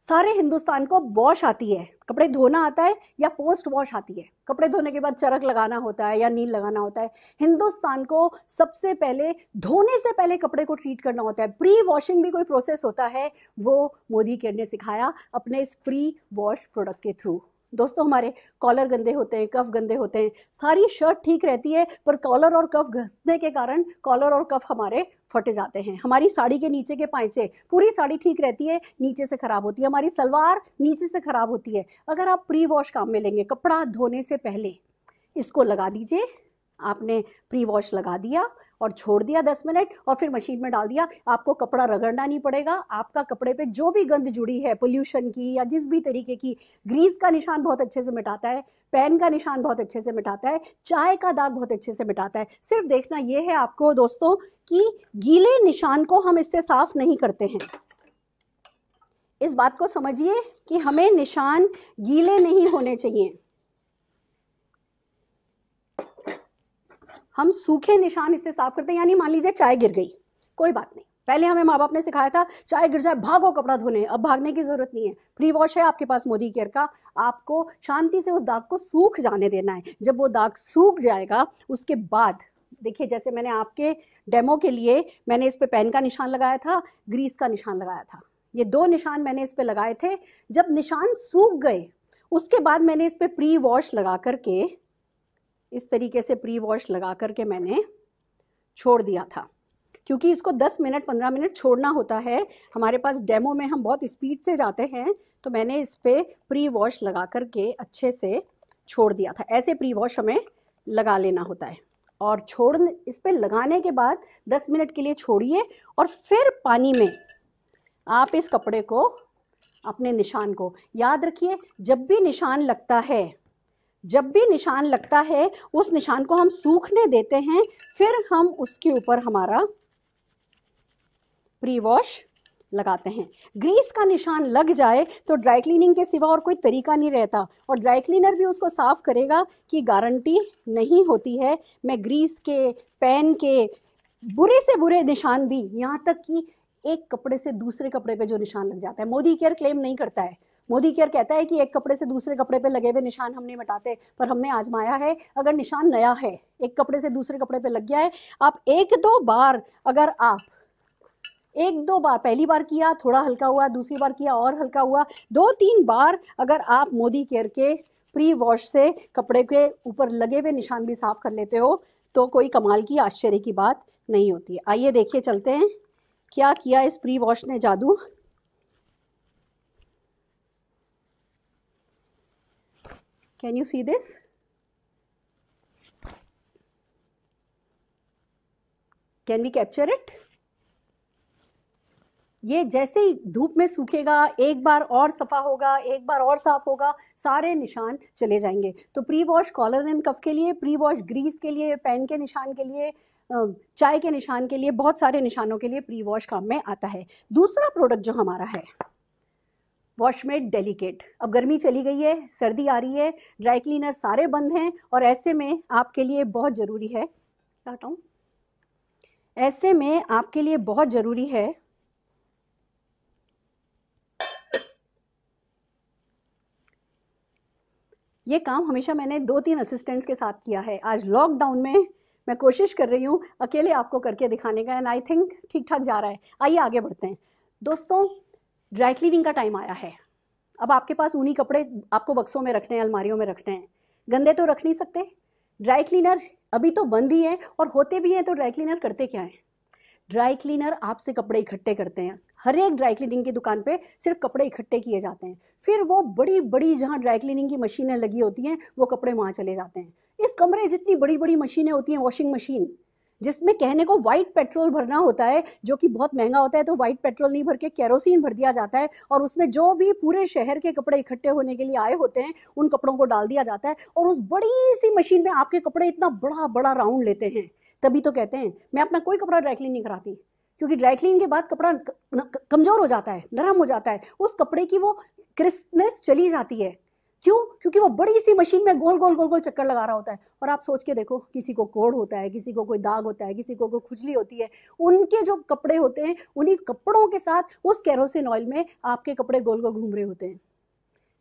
सारे हिंदुस्तान को वॉश आती है कपड़े धोना आता है या पोस्ट वॉश आती है कपड़े धोने के बाद चरक लगाना होता है या नील लगाना होता है हिंदुस्तान को सबसे पहले धोने से पहले कपड़े को ट्रीट करना होता है प्री वॉशिंग भी कोई प्रोसेस होता है वो मोदी केयर ने सिखाया अपने इस प्री वॉश प्रोडक्ट के थ्रू दोस्तों हमारे कॉलर गंदे होते हैं कफ गंदे होते हैं सारी शर्ट ठीक रहती है पर कॉलर और कफ घसने के कारण कॉलर और कफ हमारे फटे जाते हैं हमारी साड़ी के नीचे के पाइचे पूरी साड़ी ठीक रहती है नीचे से खराब होती है हमारी सलवार नीचे से खराब होती है अगर आप प्री वॉश काम में लेंगे कपड़ा धोने से पहले इसको लगा दीजिए आपने प्री वॉश लगा दिया और छोड़ दिया दस मिनट और फिर मशीन में डाल दिया आपको कपड़ा रगड़ना नहीं पड़ेगा आपका कपड़े पे जो भी गंद जुड़ी है पोल्यूशन की या जिस भी तरीके की ग्रीस का निशान बहुत अच्छे से मिटाता है पैन का निशान बहुत अच्छे से मिटाता है चाय का दाग बहुत अच्छे से मिटाता है सिर्फ देखना यह है आपको दोस्तों कि गीले निशान को हम इससे साफ नहीं करते हैं इस बात को समझिए कि हमें निशान गीले नहीं होने चाहिए हम सूखे निशान इससे साफ करते हैं यानी मान लीजिए चाय गिर गई कोई बात नहीं पहले हमें माँ बाप ने सिखाया था चाय गिर जाए भागो कपड़ा धोने अब भागने की जरूरत नहीं है प्री वॉश है आपके पास मोदी केयर का आपको शांति से उस दाग को सूख जाने देना है जब वो दाग सूख जाएगा उसके बाद देखिए जैसे मैंने आपके डेमो के लिए मैंने इस पर पेन का निशान लगाया था ग्रीस का निशान लगाया था ये दो निशान मैंने इस पर लगाए थे जब निशान सूख गए उसके बाद मैंने इस पर प्री वॉश लगा करके इस तरीके से प्री वॉश लगा करके मैंने छोड़ दिया था क्योंकि इसको 10 मिनट 15 मिनट छोड़ना होता है हमारे पास डेमो में हम बहुत स्पीड से जाते हैं तो मैंने इस पर प्री वॉश लगा करके अच्छे से छोड़ दिया था ऐसे प्री वॉश हमें लगा लेना होता है और छोड़ इस पर लगाने के बाद 10 मिनट के लिए छोड़िए और फिर पानी में आप इस कपड़े को अपने निशान को याद रखिए जब भी निशान लगता है जब भी निशान लगता है उस निशान को हम सूखने देते हैं फिर हम उसके ऊपर हमारा प्री वॉश लगाते हैं ग्रीस का निशान लग जाए तो ड्राई क्लीनिंग के सिवा और कोई तरीका नहीं रहता और ड्राई क्लीनर भी उसको साफ़ करेगा कि गारंटी नहीं होती है मैं ग्रीस के पेन के बुरे से बुरे निशान भी यहाँ तक कि एक कपड़े से दूसरे कपड़े पे जो निशान लग जाता है मोदी केयर क्लेम नहीं करता है मोदी केयर कहता है कि एक कपड़े से दूसरे कपड़े पे लगे हुए निशान हम नहीं मिटाते पर हमने आजमाया है अगर निशान नया है एक कपड़े से दूसरे कपड़े पे लग गया है आप एक दो बार अगर आप एक दो बार पहली बार किया थोड़ा हल्का हुआ दूसरी बार किया और हल्का हुआ दो तीन बार अगर आप मोदी केयर के प्री वॉश से कपड़े के ऊपर लगे हुए निशान भी साफ कर लेते हो तो कोई कमाल की आश्चर्य की बात नहीं होती आइए देखिए चलते हैं क्या किया इस प्री वॉश ने जादू Can you see this? Can we capture it? ये जैसे ही धूप में सूखेगा एक बार और सफ़ा होगा एक बार और साफ होगा सारे निशान चले जाएंगे तो pre wash collar and cuff के लिए प्री वॉश ग्रीस के लिए पेन के निशान के लिए चाय के निशान के लिए बहुत सारे निशानों के लिए प्री वॉश काम में आता है दूसरा प्रोडक्ट जो हमारा है वॉशमेट डेलीकेट अब गर्मी चली गई है सर्दी आ रही है ड्राई क्लीनर सारे बंद हैं और ऐसे में आपके लिए बहुत ज़रूरी है हूँ ऐसे में आपके लिए बहुत ज़रूरी है ये काम हमेशा मैंने दो तीन असिस्टेंट्स के साथ किया है आज लॉकडाउन में मैं कोशिश कर रही हूँ अकेले आपको करके दिखाने का एंड आई थिंक ठीक ठाक जा रहा है आइए आगे बढ़ते हैं दोस्तों ड्राई क्लीनिंग का टाइम आया है अब आपके पास ऊनी कपड़े आपको बक्सों में रखने हैं अलमारियों में रखने हैं गंदे तो रख नहीं सकते ड्राई क्लीनर अभी तो बंद ही है और होते भी हैं तो ड्राई क्लीनर करते क्या है ड्राई क्लीनर आपसे कपड़े इकट्ठे करते हैं हर एक ड्राई क्लीनिंग की दुकान पे सिर्फ कपड़े इकट्ठे किए जाते हैं फिर वो बड़ी बड़ी जहाँ ड्राई क्लीनिंग की मशीनें लगी होती हैं वो कपड़े वहाँ चले जाते हैं इस कमरे जितनी बड़ी बड़ी मशीनें होती हैं वॉशिंग मशीन जिसमें कहने को वाइट पेट्रोल भरना होता है जो कि बहुत महंगा होता है तो वाइट पेट्रोल नहीं भर के कैरोसिन भर दिया जाता है और उसमें जो भी पूरे शहर के कपड़े इकट्ठे होने के लिए आए होते हैं उन कपड़ों को डाल दिया जाता है और उस बड़ी सी मशीन में आपके कपड़े इतना बड़ा बड़ा राउंड लेते हैं तभी तो कहते हैं मैं अपना कोई कपड़ा ड्राइक्लिन नहीं कराती क्योंकि ड्राई क्लीन के बाद कपड़ा कमज़ोर हो जाता है नरम हो जाता है उस कपड़े की वो क्रिस्पनेस चली जाती है क्यों क्योंकि वो बड़ी सी मशीन में गोल गोल गोल गोल चक्कर लगा रहा होता है और आप सोच के देखो किसी को कोड़ होता है किसी को कोई दाग होता है किसी को कोई खुजली होती है उनके जो कपड़े होते हैं उन्हीं कपड़ों के साथ उस कैरोसिन ऑयल में आपके कपड़े गोल गोल घूम रहे होते हैं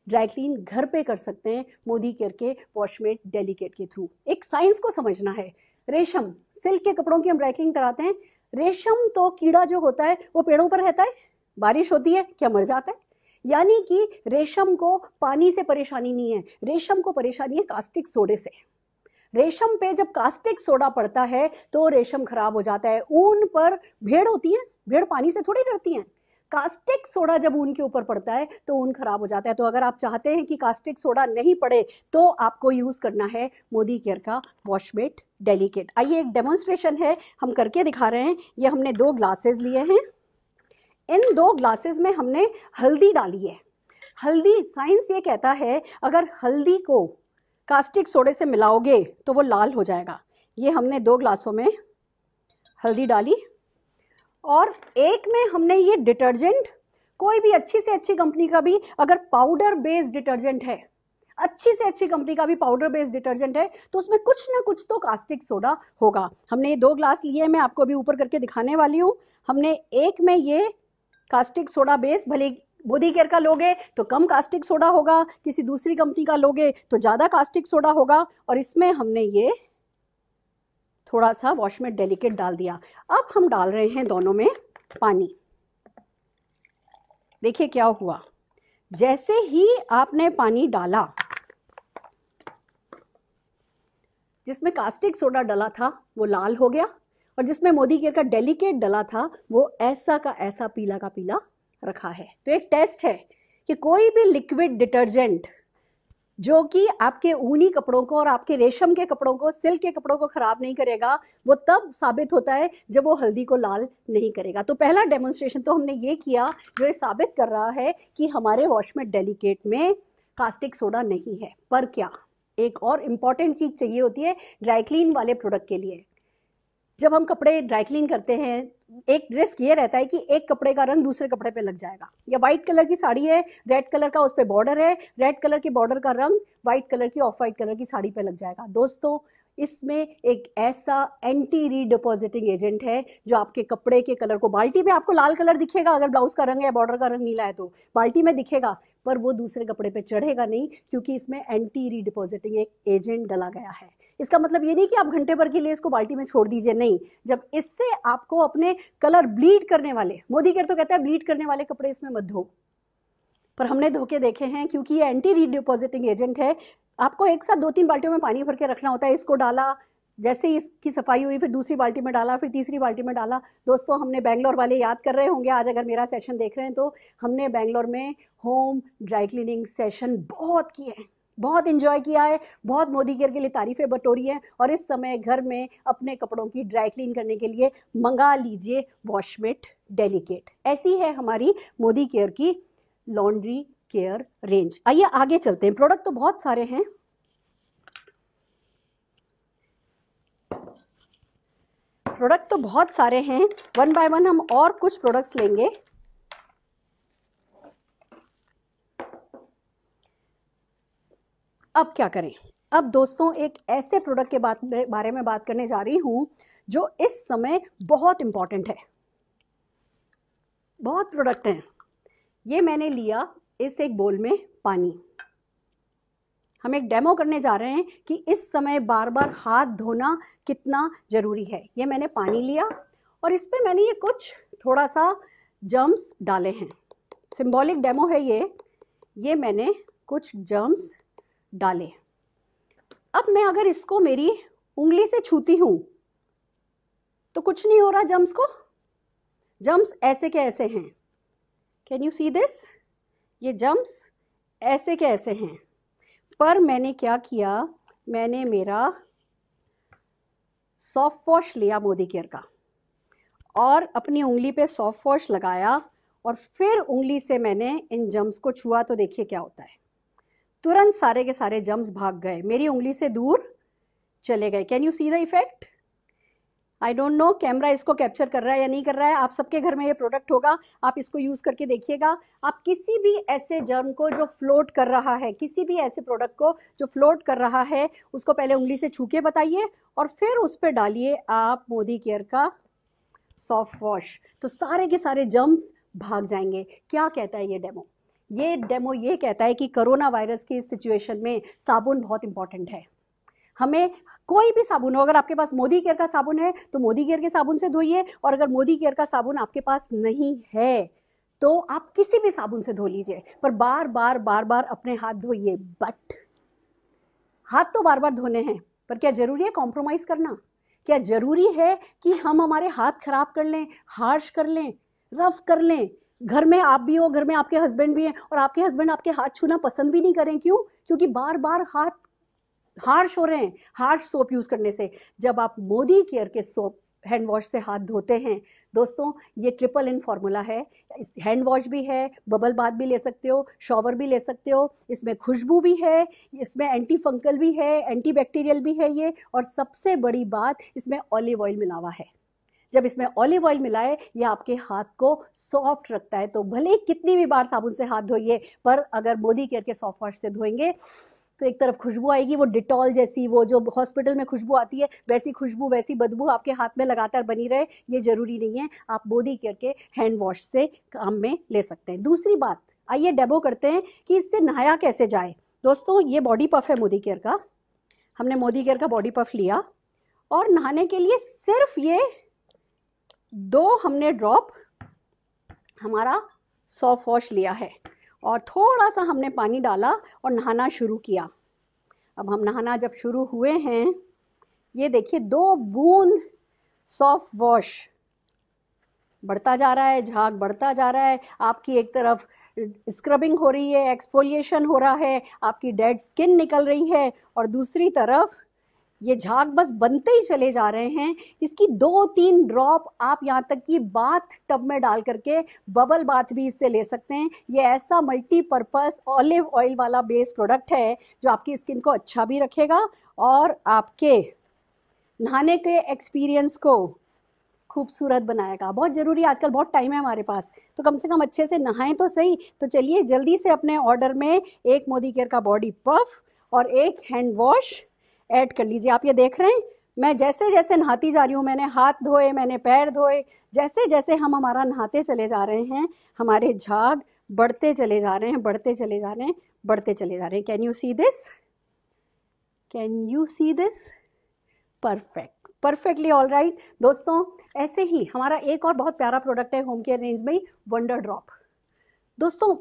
ड्राई क्लीन घर पे कर सकते हैं मोदी केयर के वॉशमेट डेलीकेट के थ्रू एक साइंस को समझना है रेशम सिल्क के कपड़ों की हम ड्राई क्लीन कराते हैं रेशम तो कीड़ा जो होता है वो पेड़ों पर रहता है बारिश होती है क्या मर जाता है यानी कि रेशम को पानी से परेशानी नहीं है रेशम को परेशानी है कास्टिक सोडे से रेशम पे जब कास्टिक सोडा पड़ता है तो रेशम खराब हो जाता है ऊन पर भेड़ होती है भेड़ पानी से थोड़ी डरती हैं कास्टिक सोडा जब ऊन के ऊपर पड़ता है तो ऊन खराब हो जाता है तो अगर आप चाहते हैं कि कास्टिक सोडा नहीं पड़े तो आपको यूज़ करना है मोदी केयर का वॉशमेट डेलीकेट आइए एक डेमोन्स्ट्रेशन है हम करके दिखा रहे हैं ये हमने दो ग्लासेस लिए हैं इन दो ग्लासेस में हमने हल्दी डाली है हल्दी साइंस ये कहता है अगर हल्दी को कास्टिक सोडे से मिलाओगे तो वो लाल हो जाएगा ये हमने दो ग्लासों में हल्दी डाली और एक में हमने ये डिटर्जेंट कोई भी अच्छी से अच्छी कंपनी का भी अगर पाउडर बेस्ड डिटर्जेंट है अच्छी से अच्छी कंपनी का भी पाउडर बेस्ड डिटर्जेंट है तो उसमें कुछ ना कुछ तो कास्टिक सोडा होगा हमने ये दो ग्लास लिए मैं आपको अभी ऊपर करके दिखाने वाली हूँ हमने एक में ये कास्टिक सोडा बेस भले बोधी केयर का लोगे तो कम कास्टिक सोडा होगा किसी दूसरी कंपनी का लोगे तो ज़्यादा कास्टिक सोडा होगा और इसमें हमने ये थोड़ा सा वॉश में डेलिकेट डाल दिया अब हम डाल रहे हैं दोनों में पानी देखिए क्या हुआ जैसे ही आपने पानी डाला जिसमें कास्टिक सोडा डाला था वो लाल हो गया पर जिसमें मोदी केयर का डेलीकेट डला था वो ऐसा का ऐसा पीला का पीला रखा है तो एक टेस्ट है कि कोई भी लिक्विड डिटर्जेंट जो कि आपके ऊनी कपड़ों को और आपके रेशम के कपड़ों को सिल्क के कपड़ों को ख़राब नहीं करेगा वो तब साबित होता है जब वो हल्दी को लाल नहीं करेगा तो पहला डेमोन्स्ट्रेशन तो हमने ये किया जो ये साबित कर रहा है कि हमारे वॉश में डेलीकेट में कास्टिक सोडा नहीं है पर क्या एक और इम्पॉर्टेंट चीज़ चाहिए होती है ड्राई क्लीन वाले प्रोडक्ट के लिए जब हम कपड़े ड्राई क्लीन करते हैं एक रिस्क ये रहता है कि एक कपड़े का रंग दूसरे कपड़े पे लग जाएगा या व्हाइट कलर की साड़ी है रेड कलर का उस पर बॉर्डर है रेड कलर के बॉर्डर का रंग व्हाइट कलर की ऑफ वाइट कलर की साड़ी पे लग जाएगा दोस्तों इसमें एक ऐसा एंटी रीडिपोजिटिंग एजेंट है जो आपके कपड़े के कलर को बाल्टी में आपको लाल कलर दिखेगा अगर ब्लाउज का रंग या बॉर्डर का रंग नीला है तो बाल्टी में दिखेगा पर वो दूसरे कपड़े पे चढ़ेगा नहीं क्योंकि इसमें एंटी रीडिपोजिटिंग एक एजेंट डला गया है इसका मतलब ये नहीं कि आप घंटे भर के लिए इसको बाल्टी में छोड़ दीजिए नहीं जब इससे आपको अपने कलर ब्लीड करने वाले मोदी केयर तो कहता है ब्लीड करने वाले कपड़े इसमें मत धो पर हमने धोखे देखे हैं क्योंकि ये एंटी रीडिपोजिटिंग एजेंट है आपको एक साथ दो तीन बाल्टियों में पानी भर के रखना होता है इसको डाला जैसे ही इसकी सफाई हुई फिर दूसरी बाल्टी में डाला फिर तीसरी बाल्टी में डाला दोस्तों हमने बैंगलोर वाले याद कर रहे होंगे आज अगर मेरा सेशन देख रहे हैं तो हमने बैंगलोर में होम ड्राई क्लीनिंग सेशन बहुत किए हैं बहुत इन्जॉय किया है बहुत मोदी केयर के लिए तारीफ़ें बटोरी हैं और इस समय घर में अपने कपड़ों की ड्राई क्लीन करने के लिए मंगा लीजिए वॉशमेट डेलीकेट ऐसी है हमारी मोदी केयर की लॉन्ड्री केयर रेंज आइए आगे चलते हैं प्रोडक्ट तो बहुत सारे हैं प्रोडक्ट तो बहुत सारे हैं वन बाय वन हम और कुछ प्रोडक्ट्स लेंगे अब क्या करें अब दोस्तों एक ऐसे प्रोडक्ट के बारे में बात करने जा रही हूं जो इस समय बहुत इंपॉर्टेंट है बहुत प्रोडक्ट हैं ये मैंने लिया इस एक बोल में पानी हम एक डेमो करने जा रहे हैं कि इस समय बार बार हाथ धोना कितना ज़रूरी है ये मैंने पानी लिया और इस पर मैंने ये कुछ थोड़ा सा जर्म्स डाले हैं सिंबॉलिक डेमो है ये ये मैंने कुछ जर्म्स डाले अब मैं अगर इसको मेरी उंगली से छूती हूँ तो कुछ नहीं हो रहा जम्स को जम्स ऐसे के ऐसे हैं कैन यू सी दिस ये जम्प्स ऐसे के ऐसे हैं पर मैंने क्या किया मैंने मेरा सॉफ्ट वॉश लिया मोदी केयर का और अपनी उंगली पे सॉफ्ट वॉश लगाया और फिर उंगली से मैंने इन जम्स को छुआ तो देखिए क्या होता है तुरंत सारे के सारे जम्स भाग गए मेरी उंगली से दूर चले गए can you see the effect I don't know camera इसको कैप्चर कर रहा है या नहीं कर रहा है आप सबके घर में ये प्रोडक्ट होगा आप इसको यूज़ करके देखिएगा आप किसी भी ऐसे जर्म को जो फ्लोट कर रहा है किसी भी ऐसे प्रोडक्ट को जो फ्लोट कर रहा है उसको पहले उंगली से छू के बताइए और फिर उस पर डालिए आप मोदी केयर का सॉफ्ट वॉश तो सारे के सारे जर्म्स भाग जाएंगे क्या कहता है ये डेमो ये डेमो ये कहता है कि कोरोना वायरस की सिचुएशन में साबुन बहुत इंपॉर्टेंट है हमें कोई भी साबुन हो अगर आपके पास मोदी केयर का साबुन है तो मोदी केयर के साबुन से धोइए और अगर मोदी केयर का साबुन आपके पास नहीं है तो आप किसी भी साबुन से धो लीजिए पर बार बार बार बार अपने हाथ धोइए बट हाथ तो बार बार धोने हैं पर क्या जरूरी है कॉम्प्रोमाइज़ करना क्या जरूरी है कि हम हमारे हाथ खराब कर लें हार्श कर लें रफ कर लें घर में आप भी हो घर में आपके हस्बैंड भी हैं और आपके हस्बैंड आपके हाथ छूना पसंद भी नहीं करें क्यों क्योंकि बार बार हाथ हार्श हो रहे हैं हार्श सोप यूज़ करने से जब आप मोदी केयर के सोप हैंड वॉश से हाथ धोते हैं दोस्तों ये ट्रिपल इन फार्मूला है इस हैंड वॉश भी है बबल बाथ भी ले सकते हो शॉवर भी ले सकते हो इसमें खुशबू भी है इसमें एंटी फंकल भी है एंटी बैक्टीरियल भी है ये और सबसे बड़ी बात इसमें ऑलिव ऑयल मिला हुआ है जब इसमें ऑलिव ऑयल मिलाए ये आपके हाथ को सॉफ्ट रखता है तो भले ही कितनी भी बार साबुन से हाथ धोइए पर अगर मोदी केयर के सॉफ्ट वॉश से धोएंगे तो एक तरफ खुशबू आएगी वो डिटॉल जैसी वो जो हॉस्पिटल में खुशबू आती है वैसी खुशबू वैसी बदबू आपके हाथ में लगातार बनी रहे ये ज़रूरी नहीं है आप बोधी केयर के हैंड वॉश से काम में ले सकते हैं दूसरी बात आइए डेबो करते हैं कि इससे नहाया कैसे जाए दोस्तों ये बॉडी पफ है मोदी केयर का हमने मोदी केयर का बॉडी पफ लिया और नहाने के लिए सिर्फ ये दो हमने ड्रॉप हमारा सॉफ्ट वॉश लिया है और थोड़ा सा हमने पानी डाला और नहाना शुरू किया अब हम नहाना जब शुरू हुए हैं ये देखिए दो बूंद सॉफ्ट वॉश बढ़ता जा रहा है झाग बढ़ता जा रहा है आपकी एक तरफ स्क्रबिंग हो रही है एक्सफोलिएशन हो रहा है आपकी डेड स्किन निकल रही है और दूसरी तरफ ये झाग बस बनते ही चले जा रहे हैं इसकी दो तीन ड्रॉप आप यहाँ तक कि बाथ टब में डाल करके बबल बाथ भी इससे ले सकते हैं ये ऐसा मल्टीपर्पस ऑलिव ऑयल वाला बेस प्रोडक्ट है जो आपकी स्किन को अच्छा भी रखेगा और आपके नहाने के एक्सपीरियंस को खूबसूरत बनाएगा बहुत ज़रूरी आजकल बहुत टाइम है हमारे पास तो कम से कम अच्छे से नहाएं तो सही तो चलिए जल्दी से अपने ऑर्डर में एक मोदी केयर का बॉडी पफ और एक हैंड वॉश ऐड कर लीजिए आप ये देख रहे हैं मैं जैसे जैसे नहाती जा रही हूँ मैंने हाथ धोए मैंने पैर धोए जैसे जैसे हम हमारा नहाते चले जा रहे हैं हमारे झाग बढ़ते चले जा रहे हैं बढ़ते चले जा रहे हैं बढ़ते चले जा रहे हैं can you see this can you see this perfect perfectly all right दोस्तों ऐसे ही हमारा एक और बहुत प्यारा प्रोडक्ट है होम केयर रेंज में वंडर ड्रॉप दोस्तों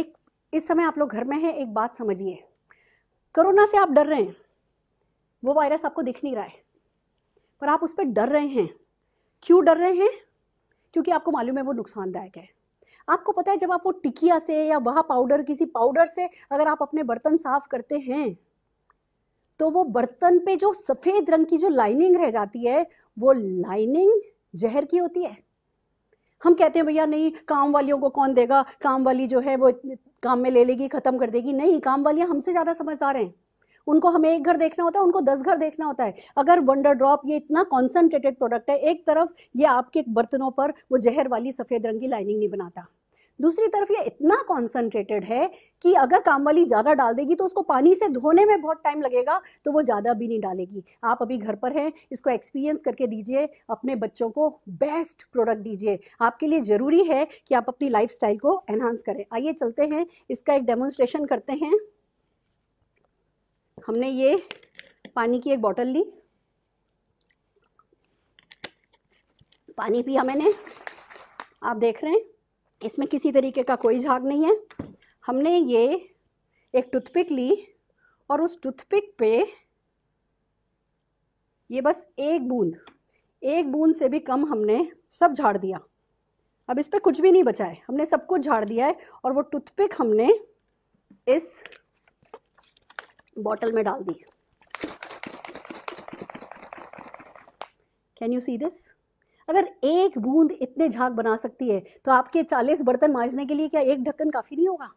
एक इस समय आप लोग घर में हैं एक बात समझिए कोरोना से आप डर रहे हैं वो वायरस आपको दिख नहीं रहा है पर आप उस पर डर रहे हैं क्यों डर रहे हैं क्योंकि आपको मालूम है वो नुकसानदायक है आपको पता है जब आप वो टिकिया से या वह पाउडर किसी पाउडर से अगर आप अपने बर्तन साफ करते हैं तो वो बर्तन पे जो सफ़ेद रंग की जो लाइनिंग रह जाती है वो लाइनिंग जहर की होती है हम कहते हैं भैया नहीं काम वालियों को कौन देगा काम वाली जो है वो काम में ले लेगी ख़त्म कर देगी नहीं काम वालियाँ हमसे ज़्यादा समझदार हैं उनको हमें एक घर देखना होता है उनको दस घर देखना होता है अगर वंडर ड्रॉप ये इतना कॉन्सेंट्रेटेड प्रोडक्ट है एक तरफ ये आपके बर्तनों पर वो जहर वाली सफ़ेद रंग की लाइनिंग नहीं बनाता दूसरी तरफ ये इतना कॉन्सेंट्रेटेड है कि अगर काम वाली ज़्यादा डाल देगी तो उसको पानी से धोने में बहुत टाइम लगेगा तो वो ज़्यादा भी नहीं डालेगी आप अभी घर पर हैं इसको एक्सपीरियंस करके दीजिए अपने बच्चों को बेस्ट प्रोडक्ट दीजिए आपके लिए ज़रूरी है कि आप अपनी लाइफ को एनहांस करें आइए चलते हैं इसका एक डेमोन्स्ट्रेशन करते हैं हमने ये पानी की एक बॉटल ली पानी पिया मैंने आप देख रहे हैं इसमें किसी तरीके का कोई झाग नहीं है हमने ये एक टूथपिक ली और उस टूथपिक पे ये बस एक बूंद एक बूंद से भी कम हमने सब झाड़ दिया अब इस पर कुछ भी नहीं बचा है हमने सब कुछ झाड़ दिया है और वो टूथपिक हमने इस बॉटल में डाल दी कैन यू सी दिस अगर एक बूंद इतने झाग बना सकती है तो आपके 40 बर्तन माजने के लिए क्या एक ढक्कन काफ़ी नहीं होगा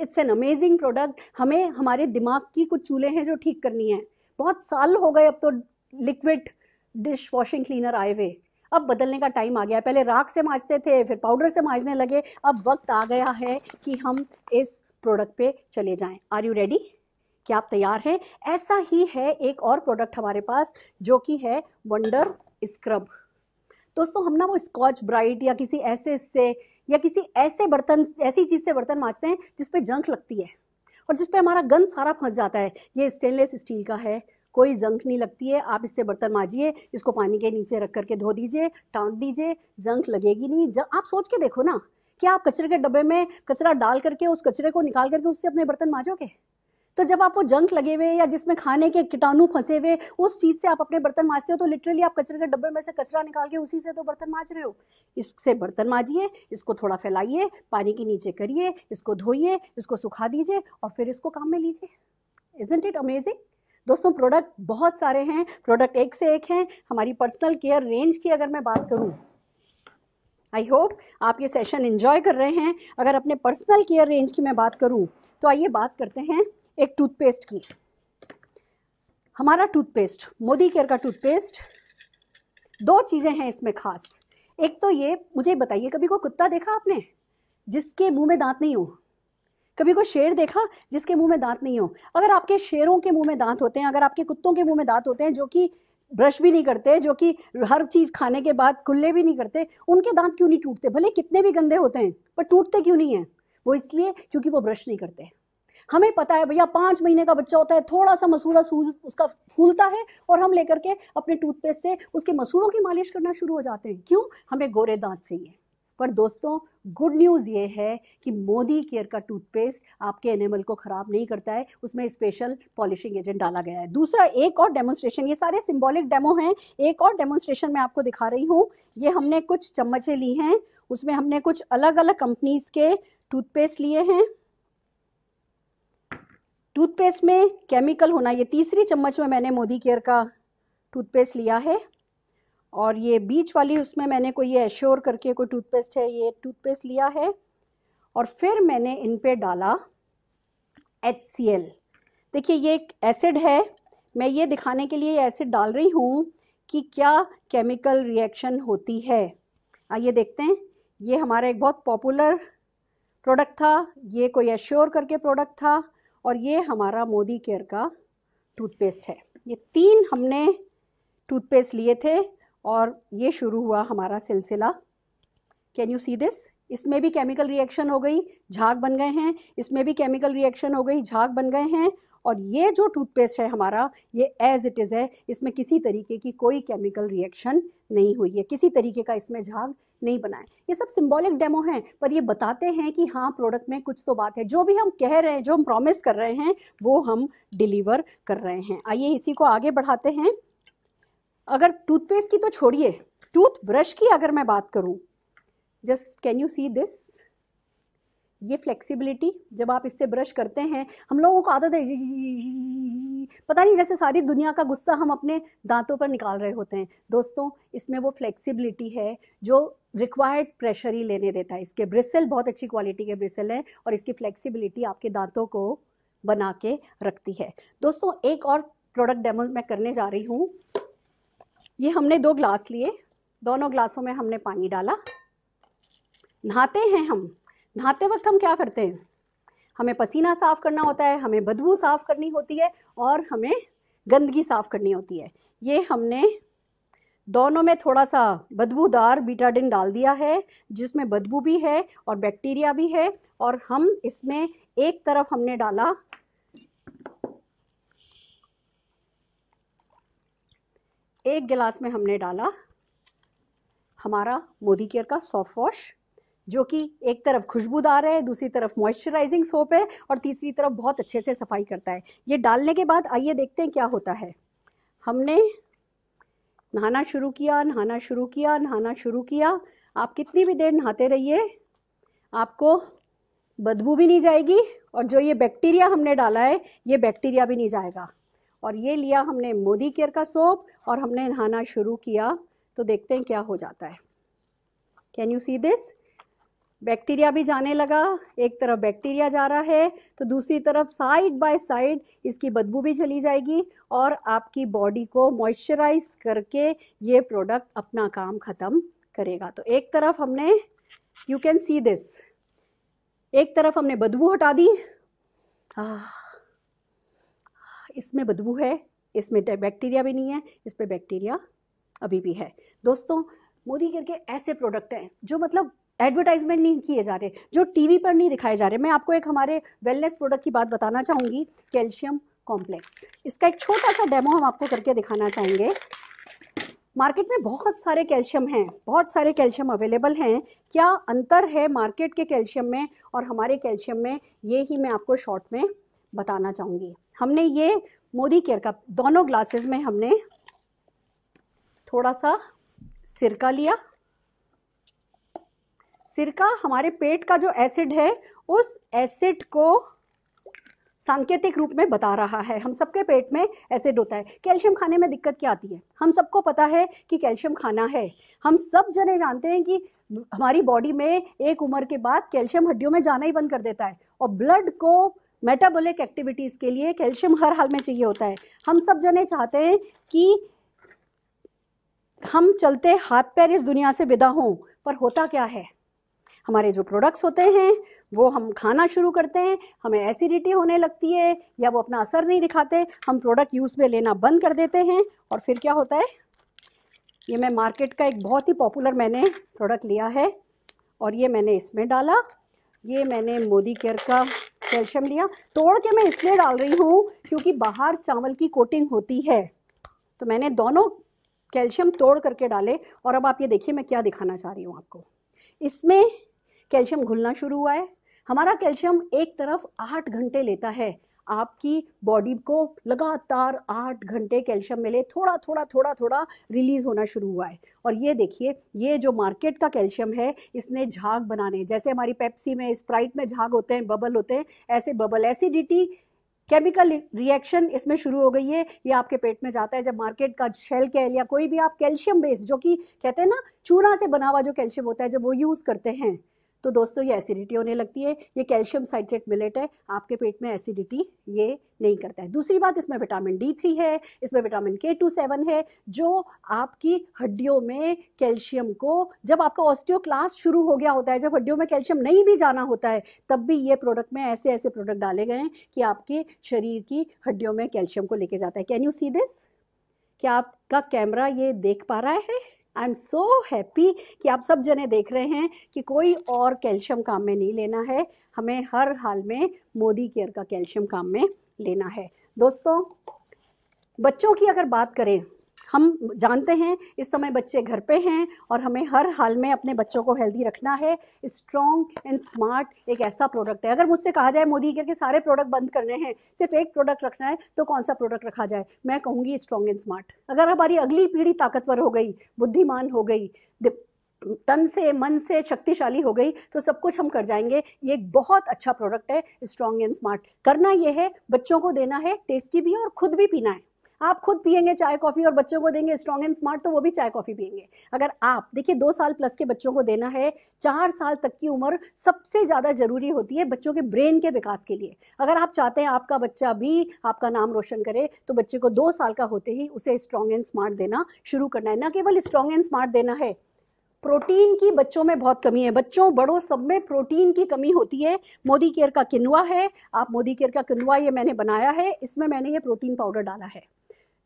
इट्स एन अमेजिंग प्रोडक्ट हमें हमारे दिमाग की कुछ चूल्हे हैं जो ठीक करनी है बहुत साल हो गए अब तो लिक्विड डिश वॉशिंग क्लीनर आए हुए अब बदलने का टाइम आ गया पहले राख से मांजते थे फिर पाउडर से मांजने लगे अब वक्त आ गया है कि हम इस प्रोडक्ट पे चले जाएं आर यू रेडी क्या आप तैयार हैं ऐसा ही है एक और प्रोडक्ट हमारे पास जो कि है वंडर स्क्रब दोस्तों हम ना वो स्कॉच ब्राइट या किसी ऐसे से या किसी ऐसे बर्तन ऐसी चीज़ से बर्तन माँजते हैं जिसपे जंक लगती है और जिसपे हमारा गंद सारा फंस जाता है ये स्टेनलेस स्टील का है कोई जंक नहीं लगती है आप इससे बर्तन माजिए इसको पानी के नीचे रख करके धो दीजिए टाँग दीजिए जंक लगेगी नहीं जब आप सोच के देखो ना क्या आप कचरे के डब्बे में कचरा डाल करके उस कचरे को निकाल करके उससे अपने बर्तन माजोगे तो जब आप वो जंक लगे हुए या जिसमें खाने के कीटाणु फंसे हुए उस चीज़ से आप अपने बर्तन माजते हो तो लिटरली आप कचरे के डब्बे में से कचरा निकाल के उसी से तो बर्तन माज रहे हो इससे बर्तन माजिए इसको थोड़ा फैलाइए पानी के नीचे करिए इसको धोइए इसको सुखा दीजिए और फिर इसको काम में लीजिए इजेंट इट अमेजिंग दोस्तों प्रोडक्ट बहुत सारे हैं प्रोडक्ट एक से एक हैं हमारी पर्सनल केयर रेंज की अगर मैं बात करूं आई होप आप ये सेशन एंजॉय कर रहे हैं अगर अपने पर्सनल केयर रेंज की मैं बात करूं तो आइए बात करते हैं एक टूथपेस्ट की हमारा टूथपेस्ट मोदी केयर का टूथपेस्ट दो चीज़ें हैं इसमें खास एक तो ये मुझे बताइए कभी कोई कुत्ता देखा आपने जिसके मुंह में दांत नहीं हो कभी कोई शेर देखा जिसके मुंह में दांत नहीं हो अगर आपके शेरों के मुंह में दांत होते हैं अगर आपके कुत्तों के मुंह में दांत होते हैं जो कि ब्रश भी नहीं करते जो कि हर चीज़ खाने के बाद कुल्ले भी नहीं करते उनके दांत क्यों नहीं टूटते भले कितने भी गंदे होते हैं पर टूटते क्यों नहीं हैं वो इसलिए क्योंकि वो ब्रश नहीं करते हमें पता है भैया पाँच महीने का बच्चा होता है थोड़ा सा मसूरा सूज उसका फूलता है और हम लेकर के अपने टूथपेस्ट से उसके मसूरों की मालिश करना शुरू हो जाते हैं क्यों हमें गोरे दांत चाहिए पर दोस्तों गुड न्यूज़ ये है कि मोदी केयर का टूथपेस्ट आपके एनिमल को ख़राब नहीं करता है उसमें स्पेशल पॉलिशिंग एजेंट डाला गया है दूसरा एक और डेमोस्ट्रेशन ये सारे सिंबॉलिक डेमो हैं एक और डेमोस्ट्रेशन मैं आपको दिखा रही हूँ ये हमने कुछ चम्मचें ली हैं उसमें हमने कुछ अलग अलग कंपनीज़ के टूथपेस्ट लिए हैं टूथपेस्ट में केमिकल होना ये तीसरी चम्मच में मैंने मोदी केयर का टूथपेस्ट लिया है और ये बीच वाली उसमें मैंने कोई ये एश्योर करके कोई टूथपेस्ट है ये टूथपेस्ट लिया है और फिर मैंने इन पे डाला एच सी एल देखिए ये एक एसिड है मैं ये दिखाने के लिए एसिड डाल रही हूँ कि क्या केमिकल रिएक्शन होती है आइए देखते हैं ये हमारा एक बहुत पॉपुलर प्रोडक्ट था ये कोई एश्योर करके प्रोडक्ट था और ये हमारा मोदी केयर का टूथपेस्ट है ये तीन हमने टूथपेस्ट लिए थे और ये शुरू हुआ हमारा सिलसिला कैन यू सी दिस इसमें भी केमिकल रिएक्शन हो गई झाग बन गए हैं इसमें भी केमिकल रिएक्शन हो गई झाग बन गए हैं और ये जो टूथपेस्ट है हमारा ये एज इट इज़ है इसमें किसी तरीके की कोई केमिकल रिएक्शन नहीं हुई है किसी तरीके का इसमें झाग नहीं बनाए ये सब सिंबॉलिक डेमो हैं पर ये बताते हैं कि हाँ प्रोडक्ट में कुछ तो बात है जो भी हम कह रहे हैं जो हम प्रॉमिस कर रहे हैं वो हम डिलीवर कर रहे हैं आइए इसी को आगे बढ़ाते हैं अगर टूथपेस्ट की तो छोड़िए टूथब्रश की अगर मैं बात करूं just can you see this ये फ्लेक्सिबिलिटी जब आप इससे ब्रश करते हैं हम लोगों को आदत है पता नहीं जैसे सारी दुनिया का गुस्सा हम अपने दांतों पर निकाल रहे होते हैं दोस्तों इसमें वो फ्लेक्सिबिलिटी है जो रिक्वायर्ड प्रेशर ही लेने देता है इसके ब्रिसल बहुत अच्छी क्वालिटी के ब्रिसल हैं और इसकी फ्लेक्सिबिलिटी आपके दांतों को बना के रखती है दोस्तों एक और प्रोडक्ट डेमो मैं करने जा रही हूँ ये हमने दो ग्लास लिए दोनों ग्लासों में हमने पानी डाला नहाते हैं हम नहाते वक्त हम क्या करते हैं हमें पसीना साफ़ करना होता है हमें बदबू साफ़ करनी होती है और हमें गंदगी साफ़ करनी होती है ये हमने दोनों में थोड़ा सा बदबूदार बीटाडिन डाल दिया है जिसमें बदबू भी है और बैक्टीरिया भी है और हम इसमें एक तरफ हमने डाला एक गिलास में हमने डाला हमारा मोदी केयर का सॉफ्ट वॉश जो कि एक तरफ खुशबूदार है दूसरी तरफ मॉइस्चराइजिंग सोप है और तीसरी तरफ बहुत अच्छे से सफाई करता है ये डालने के बाद आइए देखते हैं क्या होता है हमने नहाना शुरू किया नहाना शुरू किया नहाना शुरू किया आप कितनी भी देर नहाते रहिए आपको बदबू भी नहीं जाएगी और जो ये बैक्टीरिया हमने डाला है ये बैक्टीरिया भी नहीं जाएगा और ये लिया हमने मोदी केयर का सोप और हमने नहाना शुरू किया तो देखते हैं क्या हो जाता है can you see this bacteria भी जाने लगा एक तरफ बैक्टीरिया जा रहा है तो दूसरी तरफ साइड बाय साइड इसकी बदबू भी चली जाएगी और आपकी बॉडी को मॉइस्चराइज करके ये प्रोडक्ट अपना काम ख़त्म करेगा तो एक तरफ हमने यू कैन सी दिस एक तरफ हमने बदबू हटा दी इसमें बदबू है इसमें बैक्टीरिया भी नहीं है इस पर बैक्टीरिया अभी भी है दोस्तों मोदी करके ऐसे प्रोडक्ट हैं जो मतलब एडवर्टाइजमेंट नहीं किए जा रहे जो टीवी पर नहीं दिखाए जा रहे मैं आपको एक हमारे वेलनेस प्रोडक्ट की बात बताना चाहूँगी कैल्शियम कॉम्प्लेक्स इसका एक छोटा सा डेमो हम आपको करके दिखाना चाहेंगे मार्केट में बहुत सारे कैल्शियम हैं बहुत सारे कैल्शियम अवेलेबल हैं क्या अंतर है मार्केट के कैल्शियम में और हमारे कैल्शियम में ये ही मैं आपको शॉर्ट में बताना चाहूँगी हमने ये मोदी केयर का दोनों ग्लासेस में हमने थोड़ा सा सिरका लिया सिरका हमारे पेट का जो एसिड है उस एसिड को सांकेतिक रूप में बता रहा है हम सबके पेट में एसिड होता है कैल्शियम खाने में दिक्कत क्या आती है हम सबको पता है कि कैल्शियम खाना है हम सब जने जानते हैं कि हमारी बॉडी में एक उम्र के बाद कैल्शियम हड्डियों में जाना ही बंद कर देता है और ब्लड को मेटाबॉलिक एक्टिविटीज़ के लिए कैल्शियम हर हाल में चाहिए होता है हम सब जने चाहते हैं कि हम चलते हाथ पैर इस दुनिया से विदा हों पर होता क्या है हमारे जो प्रोडक्ट्स होते हैं वो हम खाना शुरू करते हैं हमें एसिडिटी होने लगती है या वो अपना असर नहीं दिखाते हम प्रोडक्ट यूज़ में लेना बंद कर देते हैं और फिर क्या होता है ये मैं मार्केट का एक बहुत ही पॉपुलर मैंने प्रोडक्ट लिया है और ये मैंने इसमें डाला ये मैंने मोदी केयर का कैल्शियम लिया तोड़ के मैं इसलिए डाल रही हूँ क्योंकि बाहर चावल की कोटिंग होती है तो मैंने दोनों कैल्शियम तोड़ करके डाले और अब आप ये देखिए मैं क्या दिखाना चाह रही हूँ आपको इसमें कैल्शियम घुलना शुरू हुआ है हमारा कैल्शियम एक तरफ आठ घंटे लेता है आपकी बॉडी को लगातार आठ घंटे कैल्शियम मिले थोड़ा थोड़ा थोड़ा थोड़ा रिलीज़ होना शुरू हुआ है और ये देखिए ये जो मार्केट का कैल्शियम है इसने झाग बनाने जैसे हमारी पेप्सी में स्प्राइट में झाग होते हैं बबल होते हैं ऐसे बबल एसिडिटी केमिकल रिएक्शन इसमें शुरू हो गई है ये आपके पेट में जाता है जब मार्केट का शेल कैल या कोई भी आप कैल्शियम बेस जो कि कहते हैं ना चूना से बना हुआ जो कैल्शियम होता है जब वो यूज़ करते हैं तो दोस्तों ये एसिडिटी होने लगती है ये कैल्शियम साइट्रेट मिलेट है आपके पेट में एसिडिटी ये नहीं करता है दूसरी बात इसमें विटामिन डी थ्री है इसमें विटामिन के टू सेवन है जो आपकी हड्डियों में कैल्शियम को जब आपका ऑस्टियोक्लास शुरू हो गया होता है जब हड्डियों में कैल्शियम नहीं भी जाना होता है तब भी ये प्रोडक्ट में ऐसे ऐसे प्रोडक्ट डाले गए हैं कि आपके शरीर की हड्डियों में कैल्शियम को लेके जाता है कैन यू सी दिस क्या आपका कैमरा ये देख पा रहा है आई एम सो हैप्पी कि आप सब जने देख रहे हैं कि कोई और कैल्शियम काम में नहीं लेना है हमें हर हाल में मोदी केयर का कैल्शियम काम में लेना है दोस्तों बच्चों की अगर बात करें हम जानते हैं इस समय बच्चे घर पे हैं और हमें हर हाल में अपने बच्चों को हेल्दी रखना है स्ट्रॉन्ग एंड स्मार्ट एक ऐसा प्रोडक्ट है अगर मुझसे कहा जाए मोदी के सारे प्रोडक्ट बंद करने हैं सिर्फ एक प्रोडक्ट रखना है तो कौन सा प्रोडक्ट रखा जाए मैं कहूँगी स्ट्रॉन्ग एंड स्मार्ट अगर हमारी अगली पीढ़ी ताकतवर हो गई बुद्धिमान हो गई तन से मन से शक्तिशाली हो गई तो सब कुछ हम कर जाएंगे ये एक बहुत अच्छा प्रोडक्ट है स्ट्रॉन्ग एंड स्मार्ट करना ये है बच्चों को देना है टेस्टी भी और खुद भी पीना है आप खुद पियेंगे चाय कॉफ़ी और बच्चों को देंगे स्ट्रॉन्ग एंड स्मार्ट तो वो भी चाय कॉफ़ी पियेंगे अगर आप देखिए दो साल प्लस के बच्चों को देना है चार साल तक की उम्र सबसे ज़्यादा ज़रूरी होती है बच्चों के ब्रेन के विकास के लिए अगर आप चाहते हैं आपका बच्चा भी आपका नाम रोशन करे तो बच्चे को दो साल का होते ही उसे स्ट्रॉन्ग एंड स्मार्ट देना शुरू करना है ना केवल स्ट्रॉन्ग एंड स्मार्ट देना है प्रोटीन की बच्चों में बहुत कमी है बच्चों बड़ों सब में प्रोटीन की कमी होती है मोदी केयर का किनुआ है आप मोदी केयर का किनुआ ये मैंने बनाया है इसमें मैंने ये प्रोटीन पाउडर डाला है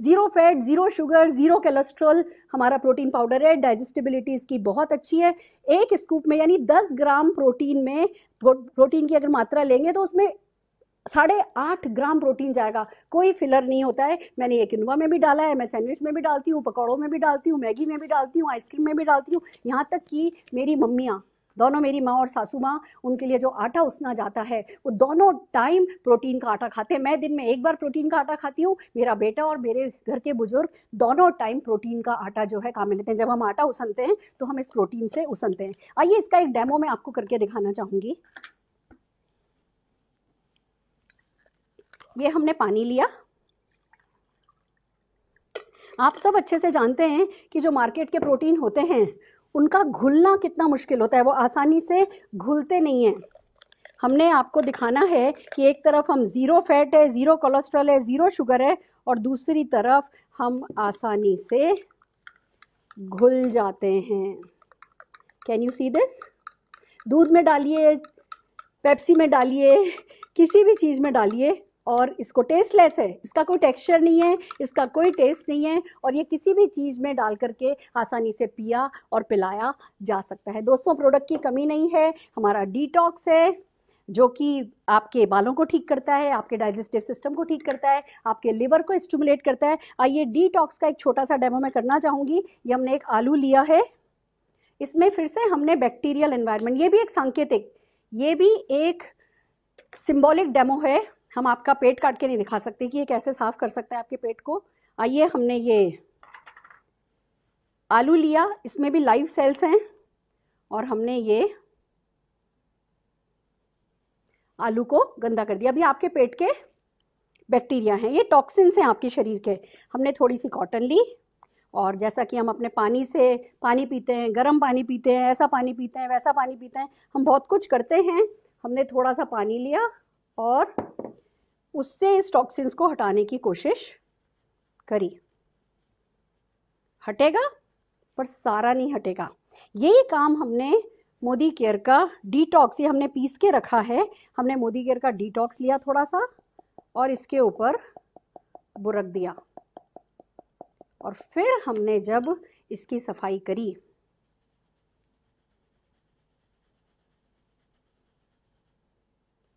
zero fat zero sugar zero cholesterol हमारा प्रोटीन पाउडर है डाइजेस्टिबिलिटी इसकी बहुत अच्छी है एक स्कूप में यानी दस ग्राम प्रोटीन में प्रोटीन की अगर मात्रा लेंगे तो उसमें साढ़े आठ ग्राम प्रोटीन जाएगा कोई फिलर नहीं होता है मैंने ये किनुआ में भी डाला है मैं सैंडविच में भी डालती हूँ पकौड़ों में भी डालती हूँ मैगी में भी डालती हूँ आइसक्रीम में भी डालती हूँ यहाँ तक कि मेरी मम्मियाँ दोनों मेरी माँ और सासू माँ उनके लिए जो आटा उसना जाता है वो दोनों टाइम प्रोटीन का आटा खाते हैं मैं दिन में एक बार प्रोटीन का आटा खाती हूँ मेरा बेटा और मेरे घर के बुजुर्ग दोनों टाइम प्रोटीन का आटा जो है काम में लेते हैं जब हम आटा उसनते हैं तो हम इस प्रोटीन से उसनते हैं आइए इसका एक डेमो मैं आपको करके दिखाना चाहूँगी ये हमने पानी लिया आप सब अच्छे से जानते हैं कि जो मार्केट के प्रोटीन होते हैं उनका घुलना कितना मुश्किल होता है वो आसानी से घुलते नहीं हैं हमने आपको दिखाना है कि एक तरफ हम ज़ीरो फैट है ज़ीरो कोलेस्ट्रॉल है ज़ीरो शुगर है और दूसरी तरफ हम आसानी से घुल जाते हैं कैन यू सी दिस दूध में डालिए पेप्सी में डालिए किसी भी चीज़ में डालिए और इसको टेस्टलेस है इसका कोई टेक्सचर नहीं है इसका कोई टेस्ट नहीं है और ये किसी भी चीज़ में डाल करके आसानी से पिया और पिलाया जा सकता है दोस्तों प्रोडक्ट की कमी नहीं है हमारा डिटॉक्स है जो कि आपके बालों को ठीक करता है आपके डाइजेस्टिव सिस्टम को ठीक करता है आपके लिवर को स्टमुलेट करता है आइए डिटॉक्स का एक छोटा सा डेमो मैं करना चाहूँगी ये हमने एक आलू लिया है इसमें फिर से हमने बैक्टीरियल इन्वायरमेंट ये भी एक सांकेतिक ये भी एक सिम्बॉलिक डेमो है हम आपका पेट काट के नहीं दिखा सकते कि ये कैसे साफ़ कर सकते हैं आपके पेट को आइए हमने ये आलू लिया इसमें भी लाइव सेल्स हैं और हमने ये आलू को गंदा कर दिया अभी आपके पेट के बैक्टीरिया हैं ये टॉक्सिन्स हैं आपके शरीर के हमने थोड़ी सी कॉटन ली और जैसा कि हम अपने पानी से पानी पीते हैं गर्म पानी पीते हैं ऐसा पानी पीते हैं वैसा पानी पीते हैं हम बहुत कुछ करते हैं हमने थोड़ा सा पानी लिया और उससे इस टॉक्सिन्स को हटाने की कोशिश करी हटेगा पर सारा नहीं हटेगा यही काम हमने मोदी केयर का डिटॉक्स ये हमने पीस के रखा है हमने मोदी केयर का डिटॉक्स लिया थोड़ा सा और इसके ऊपर बुरक दिया और फिर हमने जब इसकी सफाई करी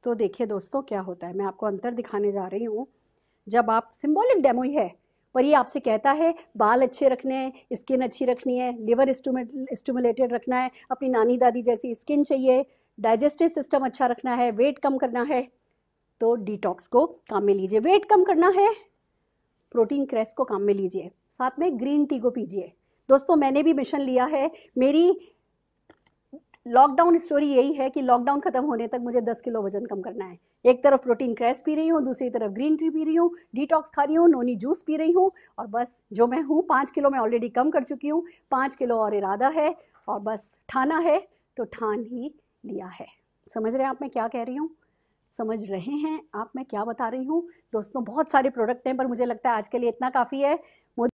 तो देखिए दोस्तों क्या होता है मैं आपको अंतर दिखाने जा रही हूँ जब आप सिम्बोलिक डेमो ही है पर ये आपसे कहता है बाल अच्छे रखने हैं स्किन अच्छी रखनी है लिवर स्टूमुलेटेड रखना है अपनी नानी दादी जैसी स्किन चाहिए डाइजेस्टिव सिस्टम अच्छा रखना है वेट कम करना है तो डिटॉक्स को काम में लीजिए वेट कम करना है प्रोटीन क्रेस को काम में लीजिए साथ में ग्रीन टी को पीजिए दोस्तों मैंने भी मिशन लिया है मेरी लॉकडाउन स्टोरी यही है कि लॉकडाउन खत्म होने तक मुझे 10 किलो वजन कम करना है एक तरफ प्रोटीन क्रैश पी रही हूँ दूसरी तरफ ग्रीन टी पी रही हूँ डिटॉक्स खा रही हूँ नोनी जूस पी रही हूँ और बस जो मैं हूँ पाँच किलो मैं ऑलरेडी कम कर चुकी हूँ पाँच किलो और इरादा है और बस ठाना है तो ठान ही लिया है समझ रहे हैं आप मैं क्या कह रही हूँ समझ रहे हैं आप मैं क्या बता रही हूँ दोस्तों बहुत सारे प्रोडक्ट हैं पर मुझे लगता है आज के लिए इतना काफ़ी है